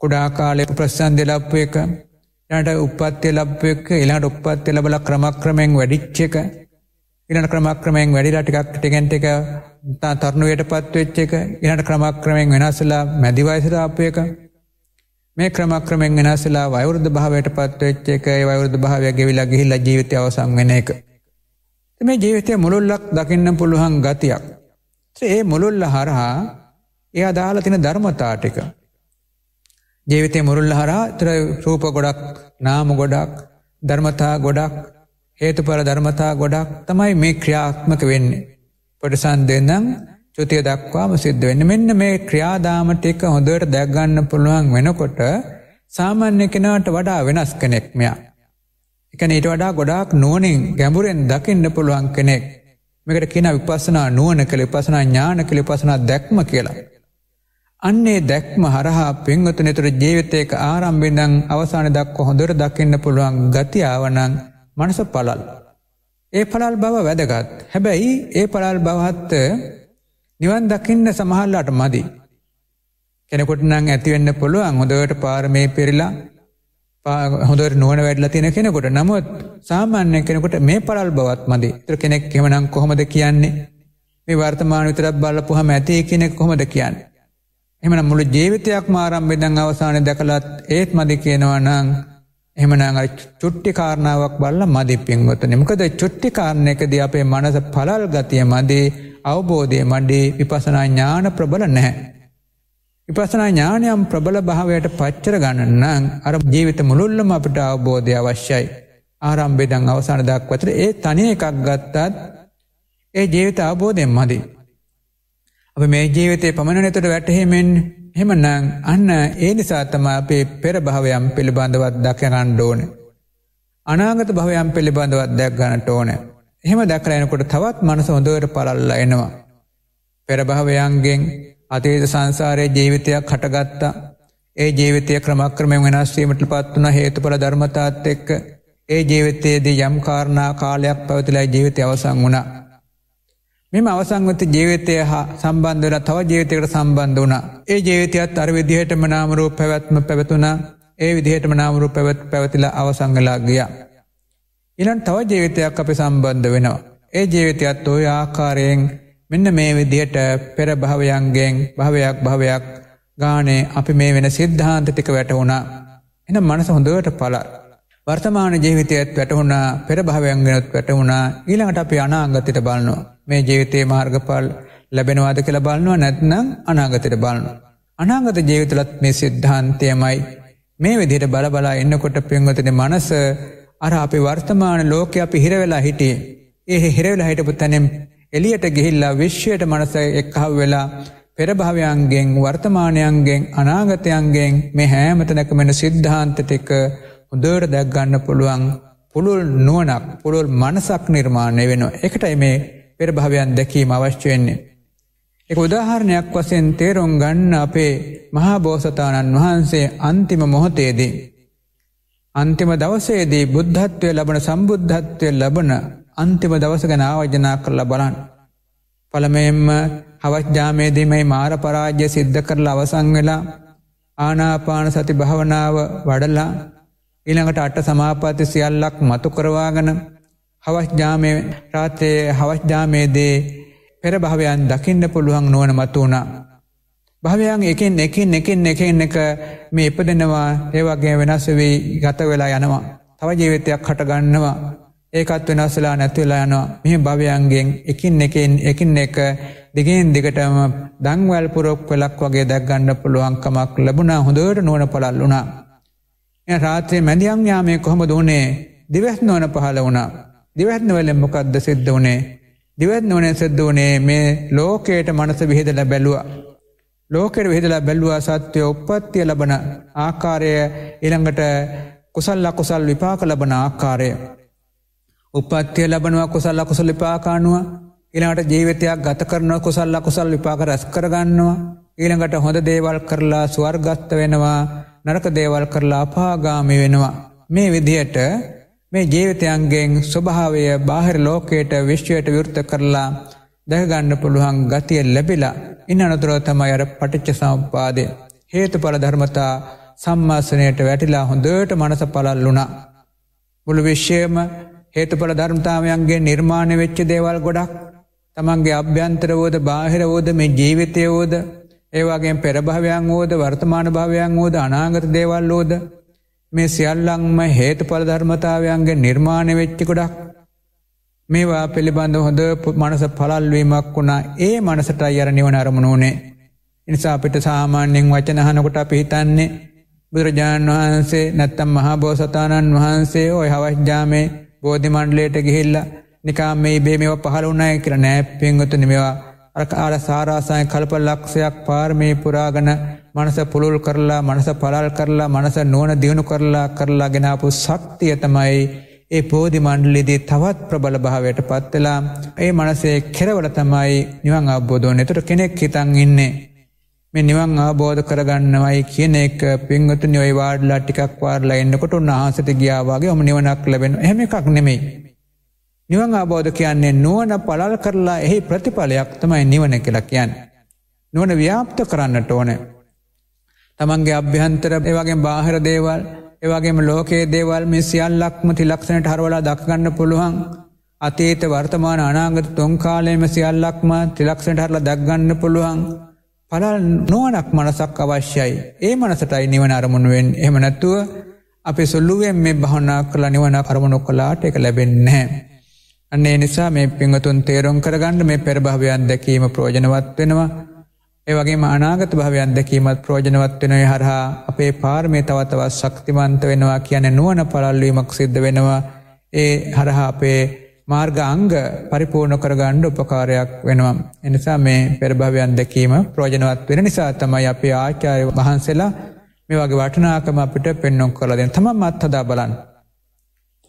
Speaker 1: කුඩා කාලේ ප්‍රසන්දේ ලැබුව එක, ඊළඟට උප්පත්ති ලැබුව එක, ඊළඟට උප්පත්ති ලැබලා ක්‍රමක්‍රමයෙන් වැඩිච්ච එක, එනට ක්‍රමක්‍රමයෙන් වැඩිලා ටිකක් ටිකෙන් ටික තරුණුවයට පත්වෙච්ච එක එනට ක්‍රමක්‍රමයෙන් වෙනස්සලා මැදිවයිසට අප එක මේ ක්‍රමක්‍රමෙන් වෙනස්සලා වයවෘද්ධ භාවයට පත්වෙච්ච එක වයවෘද්ධ භාවයක් ගෙවිලා ගිහිල්ලා ජීවිතය අවසන් වෙන එක. මේ ජීවිතය මුළුල්ලක් දකින්න පුළුවන් ගතියක්. ඒ මුළුල්ල හරහා ඒ අදාළ තින ධර්මතා ටික. ජීවිතය මුරුල්ල හරහා තර රූප ගොඩක් නාම ගොඩක් ධර්මතා ගොඩක් හේතු පර ධර්මතා ගොඩක් තමයි මේ ක්‍රියාත්මක වෙන්නේ. පොටසන් දෙන්නම් චුතිය දක්වාම සිද්ධ වෙන්න මෙන්න මේ ක්‍රියාදාමට එක හොඳට දැක්ගන්න පුළුවන් වෙනකොට සාමාන්‍ය කෙනාට වඩා වෙනස් කෙනෙක් මෙයා. එකන ඊට වඩා ගොඩාක් නුවනින් ගැඹුරෙන් දකින්න පුළුවන් කෙනෙක්. මේකට කියන විපස්සනා නුවන කළ පසනා ඥාන කළ පසනා දැක්ම කියලා. අන්නේ දැක්ම හරහා පෙන්වතුනෙතුර ජීවිතයක ආරම්භිඳං අවසාන දක්ව හොඳට දකින්න පුළුවන් ගතියාවනං මනස පලල්. ඒ පලල් බව වැදගත්. හැබැයි ඒ පලල් බවත්ත නිවන් දකින්න සමහල්ලාට මදි. කෙනෙකොට නං ඇතිවෙන්න පුළුවන් හොඳවට පාරමය පෙරිලා හොඳර නුවන වැඩල තියෙන කෙනෙකොට නමුත් සාමාන්‍ය කෙනෙකොට මේ පරල් බවත් මදි ත්‍ර කෙනෙක් හෙමනම් කොහොමද කියන්නේ මේ වර්තමාන විතරක් බලපුහම ඇති කෙනෙක් කොහොමද කියන්න. එමන මුළු ජීවිතයක් මාරම් බෙදං අවසානය දැකලත් ඒත් මදි කියනවා නං එමනං චුට්ටි කාරණාවක් බල්ල මදි පින්වතන මකද චුට්ටි කාරණයකද අපේ මනස පලල් ගතිය මදේ අවබෝධය මඩේ විපසනා ඥාන ප්‍රබල නැහැ. විපසනා ඥානයම් ප්‍රබල භාවයට පච්චර ගණන්නං අර ජීවිත මුළුල්ලම අපට අවබෝධය අවශ්‍යයි. ආරම්බෙදං අවසාන දක්වතර ඒ තනය එකක් ගත්තත් ඒ ජීවිත අවබෝධයෙන් මදී. අප මේ ජීවිතේ පමණනතට වැටහෙමෙන් හෙමනං අන්න ඒ නිසාතම අපේ පෙරභාවයම් පිළිබඳවත් දක්කගන්න ඕන. අනාගත භවයම් පිළිබඳවත් දැක් ගන්නට ඕන. එහෙම දැකරයනකොට තවත් මනස හොඳවට පලල්ල එනවා. පෙරභාවයන්ගෙන් අතේද සංසාරය ජීවිතයක් කටගත්තා ඒ ජීවිතය ක්‍රමක්‍රමය වෙනස්වීමට පත්වන හේතුපල ධර්මතාත් එක්ක ඒ ජීවිතයේදී යම් කාරණා කාලයක් පැවතිලා ජීවිතය අවසං වුණා. මෙම අවසංගත ජීවිතය හා සම්බන්ධල තව ජීවිතකට සම්බන්ධ වුණ. ඒ ජීවිතයත් අර විදිහටම නාමරූ පැවැත්ම පැවතුන ඒ විදිහටම නාමරූ පැවැත් පැවතිල අවසංගලා ගිය. ඉලන් තව ජීවිතයක් අපි සම්බන්ධ වෙනවා. ඒ ජීවිතයත් ඔය ආකාරයෙන් මෙන්න මේ විදිහට පෙර භාවයන්ගෙන් භාවයක් භාවයක් ගානේ අපි මේ වෙන සිද්ධාන්ත ටික වැටවුණා. එන මනස හොඳුවට පලා. වර්තමාන ජීවිතයත් වැටහුණා පෙර භාවයන්ගෙනුත් වැටවුණා ඊළඟට අපි අනාංගතයට බලන්නවා. මේ ජීවිතයේ මාර්ගඵල ලැබෙනවාද කියලා බලනවා නැත්නම් අනාගතයට බලනවා. අනාගත ජීවිතලත් මේ සිද්ධාන්තයමයි මේ විදිහට බල බලා ඉන්නකොට පින්වතුනි මනස අර අපි වර්තමාන ලෝකේ අපි හිර වෙලා හිටියේ. ඒ හිර වෙලා හිටපු තැනින් එළියට ගිහිල්ලා විශ්වයට මනස එක්හව වෙලා පෙරභවයන්ගෙන් වර්තමානයන්ගෙන් අනාගතයන්ගෙන් මේ හැමතැනකම වෙන සිද්ධාන්ත ටික හොඳට දැක් ගන්න පුළුවන් පුළුල් නුවණක් පුළුල් මනසක් නිර්මාණය වෙනවා. ඒකටයි මේ පෙරභාවයන් දැකීම අවශ්‍ය වෙන්නේ. එක උදාහරණයක් වසයෙන් තේරුම් ගන්න අපේ මහාබෝසතාණන් වහන්සේ අන්තිම මොහොතේදී. අන්තිම දවසේදී බුද්ධත්වය ලබන සම්බුද්ධත්වය ලබන අන්තිම දවස ගැන ආවජනා කරලා බලන්. පළමෙන්ම හවස්ජාමේදී මේ මාර පරාජ්‍ය සිද්ධ කරලා අවසන් වෙලා ආනාපාන සති භාවනාව වඩලා ඊළඟට අට සමාපatti සියල්ලක් මතු කරවාගෙන හවස්ජාමය රාතයේ හවස්ජාමයේදේ පෙර භාවයන් දකින්න පුළුවන් නුවන මතු වුණා. භාවයන් එකින් එකින් එකින් එකින් එක මේ ඉපදෙනවා ඒවගේ වෙනස් වී ගත වෙලා යනවා. තව ජීවිතයක් හටගන්නවා. ඒකත් වෙනස්සලා නැතිවෙලා යනවා මෙහි භවයන්ගෙන් එකින් එකින් එකින් එක දිගෙන් දිගටම දංවැල් පුරොක් වෙලක් වගේ දැක්ගන්න පුළුවන්කමක් ලැබුණා හොඳට නුවන පළල් වුණා. එ රාත්‍රයේ මැදියන් යාමේ කොහොම දුනේ දිවස් නොවන පහළ වුණා. දිවැත්නවල මොකක්ද සිද්ධ වනේ දිවැත්නවනේ සිද්ධ වනේ මේ ලෝකයට මනස විහිදල බැලුවා. ලෝකෙට විහිදලා බැල්ලුවා සත්‍යය උපත්තිය ලබන ආකාරය ඉළඟට කුසල්ල කුසල් විපාක ලබන ආකාරය. උපත්තිය ලබනවා කුසල්ල කුසල් විපාකානුව ඉළඟට ජීවිතයක් ගත කරනව කුසල්ල කුසල් විපාක රැස් කරගන්නවා. ඊළඟට හොඳ දේවල් කරලා ස්වර්ගස්ත වෙනවා නරක දේවල් කරලා පාගාමි වෙනවා. මේ විදියට මේ ජීවිතයන්ගෙන් ස්වභාවය බාහිර ලෝකයට විශ්වයට විෘත්ත කරලා දැකගන්න පුළුවන් ගතිය ලැබිලා ඉන්න අනතුරව තමයි අර පටිච්ච සමුප්පාදය හේතුඵල ධර්මතා සම්මාසනයට වැටිලා හොඳට මනස පළල් වුණා මුළු විශ්වයම හේතුඵල ධර්මතාවයන්ගේ නිර්මාණය වෙච්ච දේවල් ගොඩක් තමන්ගේ අභ්‍යන්තර වූද බාහිර වූද මේ ජීවිතය වූද ඒ වගේම පෙර භවයන් වූද වර්තමාන භවයන් වූද අනාගත දේවල් වූද මේ සියල්ලංම හේතු පල ධර්මතාවයන්ගේ නිර්මාණය වෙච්චිකොඩක් මේවා පිළිබඳ හොඳ මනස පලල්වීමක් වුණා ඒ මනසට අයර නිවන අරමුණෝනේ නිසා අපිට සාමාන්‍යෙන් වචනහනකොට පිහිතන්නේ බුදුරජාණන් වහන්සේ නැත්තම් මහා බෝසතාණන් වහන්සේ ඔය හවස්්ජාමේ බෝධිමණ්ඩලයට ගිහිල්ල නිකාම් මේ බේ මේවා පහළ වුණය කියර නෑ පෙන්ගොතු නිමවා අරකාර සාරාසාය කල්ප ලක්ෂයක් පාර්මී පුරාගෙන මනස පුළුල් කරලා මනස පලල් කරලා මනස නුවන දියුණු කරලා කරලා ගෙනාපු ශක්තිය තමයි ඒ පෝධි මණ්ඩලිදී තවත් ප්‍රබල භාවයට පත්වෙලා ඒ මනසේ කෙරවල තමයි නිවන් අබෝධෝන එතුට කෙනෙක් හිතන් ඉන්නේ. මේ නිවන් අවබෝධ කරගන්නවයි කියන එක පින්ගතු නිොයි වාඩලා ටිකක් වාරලා එන්නකොට උන්හන්සට ගියාවාගේ ඔම නිවනක් ලැබෙන හෙම එකක් නෙමෙයි. නිවන් අබෝධ කියන්නේ නුවන පලල් කරලා එහි ප්‍රතිඵලයක් තමයි නිවන කියලා කියන්න. නුවන ව්‍යාප්ත කරන්නට ඕන. තමන්ගේ අභ්‍යන්තර ඒවගේ බාහිර දේවල් ඒවගේම ලෝකයේ දේවල් මේ සියල්ලක්ම තිලක්ෂණයට හරවලා දක්ගන්න පුළුවන්. අතීත වර්තමාන අනාගත තුන්කාලයම සියල්ලක්ම තිලක්ෂණයට හරලා දක්ගන්න පුළුවන්. පලල් නුවනක් මනසක් අවශ්‍යයි. ඒ මනසටයි නිවන අරමුණුවෙන් එහම නැත්තුව අපි සුල්ලුවෙන් මේ භහනා කලා නිවන අරමුණු කලාට එක ලැබෙන්නේ. අන්නේ නිසා මේ පිංහතුන් තේරුම් කරගන්න මේ පෙරභාවයන් දැකීම ප්‍රෝජනවත් වෙනවා. ඒවගේ අනාගත භාවයන් දැකීමත් ප්‍රෝජනවත් වෙනය හරහා අපේ පාර්මය තවතවත් ශක්තිමන්ත වෙනවා කියන නුවන පරල්ලීමක් සිද්ධ වෙනවා ඒ හරහා අපේ මාර්ග අංග පරිපූර්ණ කරගණ්ඩ උපකාරයක් වෙනවා. එනිසා මේ පෙරභවයන් දැකීම ප්‍රෝජනවත් වෙන නිසා තමයි අපි ආචාර්ය වහන්සේලා මේ වගේ වටනාකම අපිට පෙන්නුම් කළ දෙන තම මත්හදා බලන්න.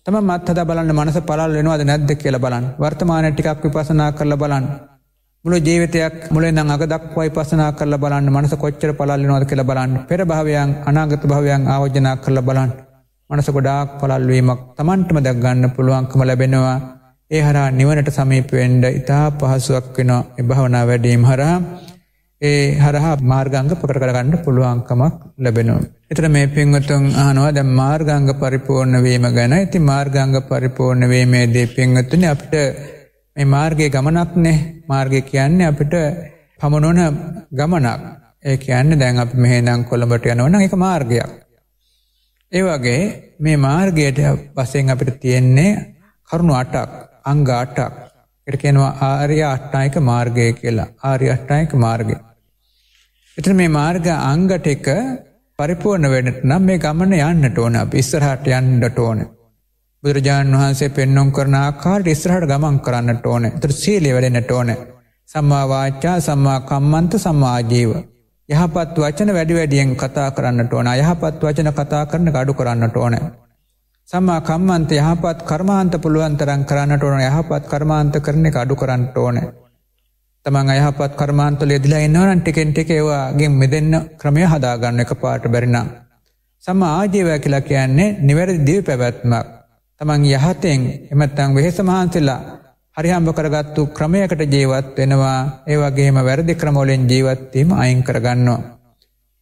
Speaker 1: තම මත්හද බලන්න මනස පලල් වෙනවාද නැද්ද කියල බලන් වර්තමාන ටිකක් විපසනා කරල බලන්. මුළු ජීවිතයක් මුල නඟ දක්වයි පසනා කරල බලන්න මනස කොච්චර පලල්ලනවාද කියල බලන්න පෙර භාවයන් අනාගත භාවයන් ආවජනා කරල බලන්. මනස ගොඩාක් පලල්වීමක් තමන්ටම දක්ගන්න පුළුවන්කම ලැබෙනවා. ඒ හරා නිවනට සමීපවෙන්ඩ ඉතා පහසුවක් වෙනවා එභාවනා වැඩීම් හරහා. ඒ හරහා මාර්ගංග ප්‍රකට කරගන්න පුළුවන්කමක් ලැබෙනවා. එතන මේ පින්වතුන් අහනවා දැන් මාර්ගංග පරිපූර්ණ වීම ගැන. ඉතින් මාර්ගංග පරිපූර්ණ වීමේදී පින්වතුනි අපිට මේ මාර්ගයේ ගමනක්නේ. මාර්ගය කියන්නේ අපිට පමනොන ගමනක්. ඒ කියන්නේ දැන් අපි මෙහෙනම් කොළඹට යනවා නම් ඒක මාර්ගයක්. ඒ වගේ මේ මාර්ගයට වශයෙන් අපිට තියෙන්නේ කරුණු 8ක්, අංග 8ක්. ඒකට කියනවා ආර්ය අෂ්ටායික මාර්ගය කියලා. ආර්ය අෂ්ටායික මාර්ගය. එතන මේ මාර්ග අංගට එක පරිපූර්ණ වෙන්නට නම් මේ ගමන යන්නට ඕන අප ඉස්සරහට යන්නට ඕන. බුදුරජාණන් වහන්සේ පෙන්නුම් කරන ආකාරයට ඉස්සරහට ගමන් කරන්නට ඕන. ඒතර සීලය වැඩෙන්නට ඕන. සම්මා වාචා සම්මා කම්මන්ත සම්මා ජීව. යහපත් වචන වැඩි වැඩියෙන් කතා කරන්නට ඕන. යහපත් වචන කතා කරන gadu කරන්නට ඕන. සම්මා කම්මන්ත යහපත් කර්මාන්ත පුළුවන් තරම් කරන්නට ඕන. යහපත් කර්මාන්ත කරන එක අඩු කරන්නට ඕනේ. තමන් අයහපත් කර්මාන්තුල යෙදිලා ඉන්නවනන් ටිකෙන්ටික ඒවාගේ මෙදන්න ක්‍රමය හදාගන්න එක පාට බැරිනම්. සම ආජීවය කියලා කියන්නේ නිවැරදි දිව පැවැත්මක්. තමන් යහතෙන් එමත්තං වෙහෙසමහන්සෙලා හරිහම්බ කරගත්තු ක්‍රමයකට ජීවත් වෙනවා ඒවගේම වැරදි ක්‍රමෝලෙන් ජීවත්වීම අයින් කරගන්නවා.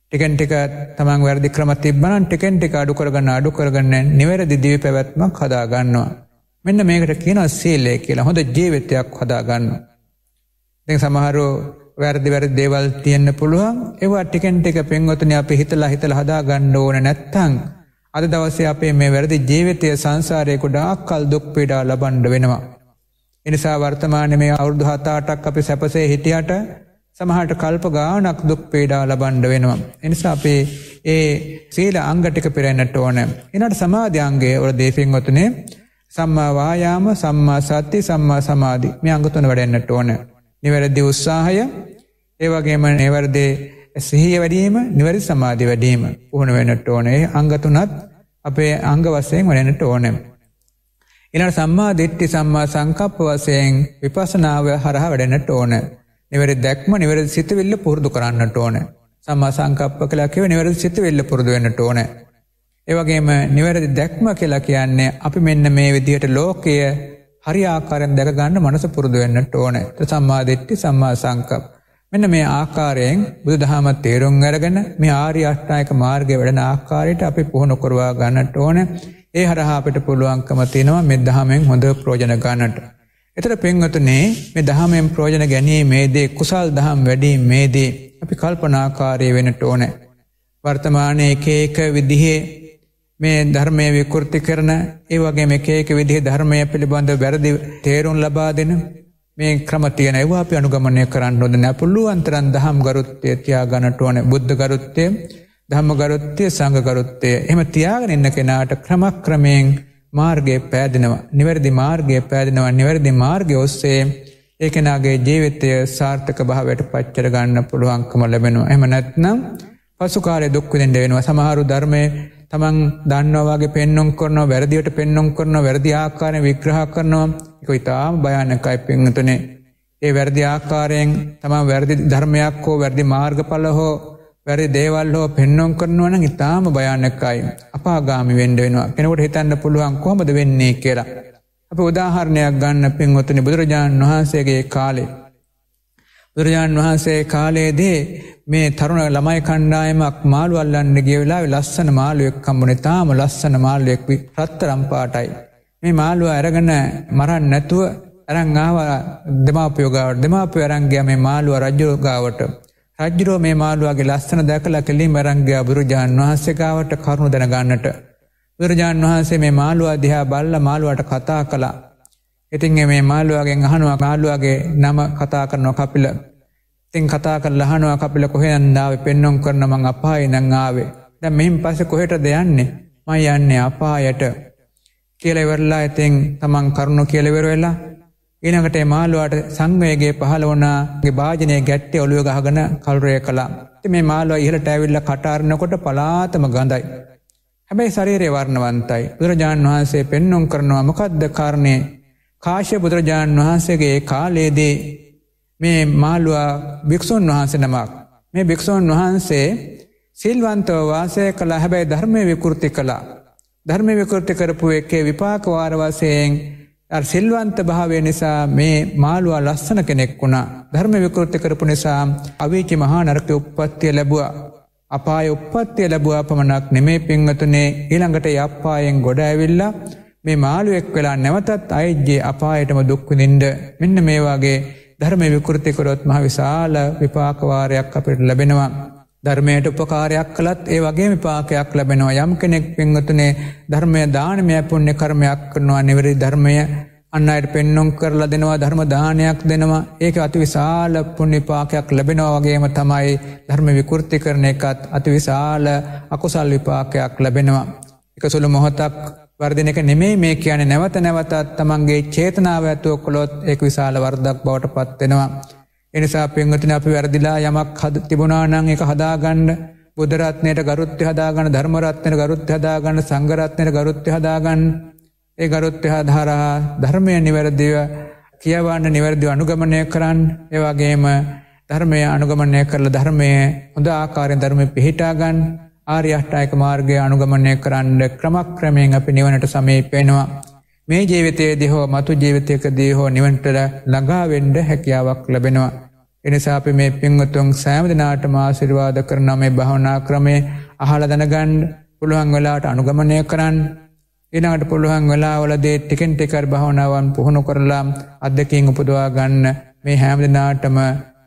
Speaker 1: ටිකෙන් ටික තමන් වැරදි ක්‍රම තිබ්බනන් ටිකෙන් ටික අඩු කරගන්න අඩු කරගන්න නිවැරදි දිවි පැවැත්මක් හදාගන්නවා. මෙන්න මේකට කියනවා සීලය කියලා හොඳ ජීවිතයක් හදාගන්නවා. දෙ සමහරු වැරදි වැරදි දේවල් තියෙන්න්න පුළුවන් ඒවා ටිකෙන්ට එක පෙන්වතුන අප හිතලා හිතල හදා ගණ්ඩ ඕන නැත්තං. අද දවසේ අපේ මේ වැරදි ජීවිතය සංසාරයකුඩාක් කල් දුක් පිඩා ලබන්ඩ වෙනවා. එනිසා වර්තමාන මේ අවුදු හතාටක් අපි සැපසේ හිටියට සමහට කල්ප ගානක් දුක් පේඩා ලබන්ඩ වෙනවා. එනිසා අපේ ඒ සීල අංගටික පිරෙන්න්නට ඕන. එනට සමාධ්‍යන්ගේ ඔල දේපින්ගොතුනේ සම්මාවායාම සම්මා සත්‍ය සම්මා සමාධි මේ අංගතුන වැඩෙන්න්නට ඕනෑ. නිවැරදි උත්සාහය ඒවගේම නිවැරදේ සිහිය වැඩීම නිවැරදි සමාධි වැඩීම පුහුණු වෙනට ඕනේ අංගතුනත් අපේ අංග වශයෙන් වෙනට ඕනේ. ඊළඟ සම්මා දිට්ඨි සම්මා සංකප්ප වශයෙන් විපස්සනාව හරහා වැඩෙන්නට ඕනේ. නිවැරදි දැක්ම නිවැරදි සිතවිල්ල පුරුදු කරන්නට ඕනේ. සම්මා සංකප්ප කියලා කියවේ නිවැරදි සිතවිල්ල පුරුදු වෙන්නට ඕනේ. ඒ වගේම නිවැරදි දැක්ම කියලා කියන්නේ අපි මෙන්න මේ විදිහට ලෝකය හරි ආකාරයෙන් දැක ගන්න මනස පුරුදු වෙන්නට ඕනේ. සම්මා දිට්ඨි සම්මා සංකප්ප. මෙන්න මේ ආකාරයෙන් බුදුදහම තේරුම් අරගෙන මේ ආර්ය අෂ්ටායක මාර්ගය වැඩෙන ආකාරයට අපි පුහුණු කරවා ගන්නට ඕන. ඒ හරහා අපිට පුළුවන්කම තියෙනවා මේ ධහමෙන් හොඳ ප්‍රයෝජන ගන්නට. ඒතර පින්වතුනේ මේ ධහමෙන් ප්‍රයෝජන ගැනීමේදී කුසල් ධම් වැඩිීමේදී අපි කල්පනාකාරී වෙන්නට ඕන. වර්තමානයේ එක එක විදිහේ මේ ධර්මය විකෘති කරන ඒ වගේ මේ ඒක විදිහ ධර්මය පිළිබඳ වැරදි තේරුම් ලබා දෙන මේ ක්‍රමතියන ඒවා අපි අනුගමනය කරන්න ඕන නැහැ පුළුවන් තරම් දහම් ගරුත්වය තියාගන්නට ඕනේ බුද්ධ ගරුත්වය ධම්ම ගරුත්වය සංඝ ගරුත්වය එහෙම තියාගෙන ඉන්න කෙනාට ක්‍රමක්‍රමයෙන් මාර්ගය පෑදෙනවා නිවැරදි මාර්ගය පෑදෙනවා නිවැරදි මාර්ගය ඔස්සේ ඒ කෙනාගේ ජීවිතය සාර්ථක භාවයට පච්චර ගන්න පුළුවන්කම ලැබෙනවා එහෙම නැත්නම් පසු කාලේ දුක් විඳින්න වෙනවා සමහරු ධර්මයේ තමන් දන්නවාගේ පෙන්නුම් කරනවා වැරදිට පෙන්නුම් කරන වැරදි ආකාරය විග්‍රහ කරනවා එක ඉතාම භයනකයි පෙන්තුනේ. ඒ වැරදි ආකාරයෙන් තමන් වැරදි ධර්මයක් හෝ වැරදි මාර්ගඵල හෝ වැරි දේවල් හෝ පෙන්නුම් කරනවන ඉතාම භයනකයි අපාගාමි වෙන්ඩ වෙනවා කෙනකට හිතන්න පුළුවන් කොමද වෙන්නේ කියලා. අප උදාහරණයක් ගන්න පින්වතුනි බුදුරජාණන් වහන්සේගේ කාලේ බුදුරජාණන් වහන්සේ කාලයේදී මේ තරුණ ළමයි කණ්ඩායමක් මාළු අල්ලන්න ගිය වෙලාවේ ලස්සන මාළුවෙක් හම්බුනේ තාම ලස්සන මාළුවෙක් රත්තරම් පාටයි. මේ මාළුව අරගෙන මරන්න නැතුව අරන් ආවා දෙමාපියෝ ගාවට. දෙමාපියෝ අරන් ගියා මේ මාළුව රජු ගාවට. රජුරෝ මේ මාළුවගේ ලස්සන දැකලා කෙලින්ම අරන් ගියා බුදුරජාණන් වහන්සේ ගාවට කරුණ දැනගන්නට. බුදුරජාණන් වහන්සේ මේ මාළුව දිහා බල්ලා මාළුවට කතා කළා. ඉතින් මේ මාළුවාගෙන් අහනවා මාළුවාගේ නම කතා කරනවා කපිල. ඉතින් කතා කරලා අහනවා කපිල කොහෙන්ද ආවේ පෙන්වම් කරන මං අපායේ නම් ආවේ. දැන් මෙහින් පස්සේ කොහෙටද යන්නේ? මම යන්නේ අපායට. කියලා ඉවරලා ඉතින් තමන් කරුණු කියලා ඉවර වෙලා ඊළඟට මාළුවාට සංවේගයේ පහළ වුණාගේ භාජනයේ ගැට්ටේ ඔළුව ගහගෙන කල්රය කළා. ඉතින් මේ මාළුවා ඉහළට ඇවිල්ලා කට අරිනකොට පලාතම ගඳයි. හැබැයි ශරීරය වර්ණවන්තයි. බුදුරජාණන් වහන්සේ පෙන්වම් කරනවා මොකද්ද කාරණේ? කාශ්‍ය බුදුරජාණන් වහන්සේගේ කාලයේදී මේ මාළුවා භික්‍ෂූන් වහන්සේ නමක්. මේ භික්‍ෂූන් වහන්සේ සිල්වන්තව වාසය කළ හැබැයි ධර්මය විකෘති කළා. ධර්ම විකෘති කරපු එකේ විපාකවාරවසයෙන් සිල්වන්ත භාවය නිසා මේ මාළුවා ලස්සන කෙනෙක් වුණා. ධර්ම විකෘති කරපු නිසා අවිචි මහා නරක උප්පත්තිය ලැබවා. අපාය උප්පත්තිය ලැබවා පමණක් නෙමේ පිංහතුනේ ඊළඟට යප්පායෙන් ගොඩ ඇවිල්ලා මේ මාළුවෙක් වෙලා නැවතත් අයජ්ජේ අපායටම දුක්විඳින්ඩ මෙන්න මේ වගේ ධර්ම විකෘති කරොත් මහ විශාල විපාකවාරයක් අපිට ලැබෙනවා. ධර්මයට උපකාරයක් කළත් ඒ වගේ විපාකයක් ලැබෙනවා යම් කෙනෙක් පිංගතුනේ ධර්මය දානමය පුුණ්‍ය කරමයක් කරනවා නිවරි ධර්මය අන්න අයට පෙන්නුම් කරලා දෙනවා ධර්ම දානයක් දෙනවා ඒක අති විශාල පුුණ්ණිපාකයක් ලැබෙනවා වගේම තමයි ධර්ම විකෘති කරන එකත් අති විශාල අකුසල් විපාකයක් ලැබෙනවා. එක සුළු මොහොතක් වර්ධනක නෙමේ මේ කියන නැවත නැවතත් තමන්ගේ චේතනාව ඇතුව කොළොත් එක් විශාල වර්ධක් බවට පත්වෙනවා. එනිසා පෙන්ගතින අපි වැරදිලා යමක් හද තිබුණානං එක හදාගණ්ඩ බුදරත්නයට ගරුත්්‍ය හදාගන්න ධර්මරත්නයට ගරුත්්‍ය හදාගන්න සංගරත්නයට ගරුත්්‍ය හදාගන්න ඒ ගරුත්්‍ය හදාරහා ධර්මය නිවැරදිව කියවන්න නිවැරදිව අනුගමනය කරන්න ඒවාගේම ධර්මය අනුගමනය කරල ධර්මය හොඳ ආකාරෙන් ධර්මය පිහිටාගන්න ආර්යෂ්ඨායක මාර්ගය අනුගමනය කරන්න ක්‍රමක්‍රමයෙන් අපි නිවනට සමීපෙනවා. මේ ජීවිතයේ දිහෝ මතු ජීවිතයක දීහෝ නිවන්ටට ළඟාවෙන්ඩ හැකියාවක් ලැබෙනවා. එනිසා අපි මේ පිංවතුන් සෑමදිනාට මාසිරවාද කරන මේ භවනා ක්‍රමේ අහල දනගන්ඩ පුළුවන් වෙලාට අනුගමනය කරන්න. ඉනට පුළුවන් වෙලාවලදේ ටිකෙන් ටිකර් භවනාවන් පුහුණු කරලා අදකින් උපදවා ගන්න මේ හැමදිනාටම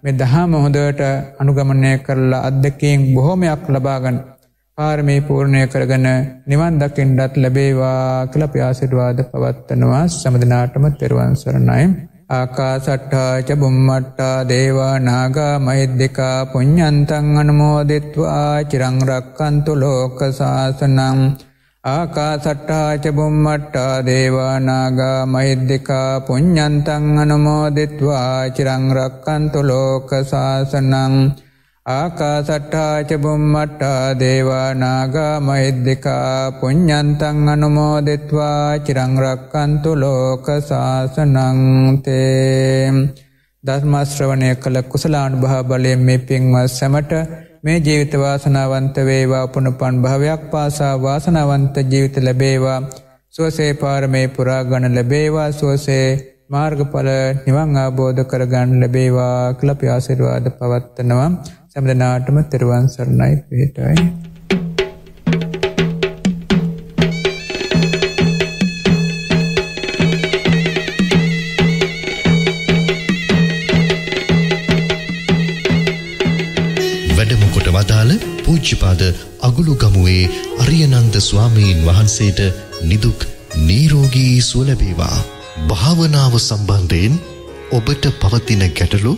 Speaker 1: මේ දහම හොදට අනුගමනය කරලා අදකින් බොහොමයක් ලබාගන්න. පාරමී පූර්ණය කරගෙන නිවන් දකින්නටත් ලැබේවා කියලා ප්‍රාසිරවාද පවත්වනවා සමදනාටම තෙරුවන් සරණයි. ආකාසට්ඨා ච බුම්මට්ඨා දේවා නාග මහිද්దికා පුඤ්ඤන්තං අනුමෝදිත්වා චිරං රක්칸තු ලෝක සාසනං ආකාසට්ඨා ච බුම්මට්ඨා දේවා නාග මහිද්దికා පුඤ්ඤන්තං අනුමෝදිත්වා චිරං රක්칸තු ලෝක සාසනං ආකාසට්ඨාච බුම්මට්ටා දේවානාගා මහිද්దికා පුඤ්ඤන්තං අනුමෝදිත्वा චිරං රක්칸තු ලෝක සාසනං තේ ධර්ම ශ්‍රවණය කළ කුසල අනුභව බලයෙන් මේ පින්වත් සැමට මේ ජීවිත වාසනාවන්ත වේවා පුණපන් භවයක් පාසා වාසනාවන්ත ජීවිත ලැබේවා සුවසේ පාරමේ පුරා ගන්න ලැබේවා සුවසේ මාර්ගඵල නිවන් අවබෝධ කරගන්න ලැබේවා කියලා ආශිර්වාද පවත්නවා සැමදනාටම තෙරුවන් සරණයි පිහිටයි. වැඩමකොට වදාළ පූජ්ජිපාද අගුළු ගමුවේ අරියනන්ද ස්වාමීන් වහන්සේට නිදුක් නීරෝගී සුවලැබේවා. භාවනාව සම්බන්ධයෙන් ඔබට පවතින ගැටලු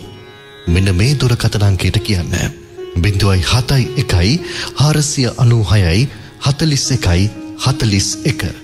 Speaker 1: මෙන මේ දුරකථන අංකයට කියන්න. බිඳුවයි හතයි එකයි හාරසිය අනූහයයි හතලිස් එකයි හතලිස් එක.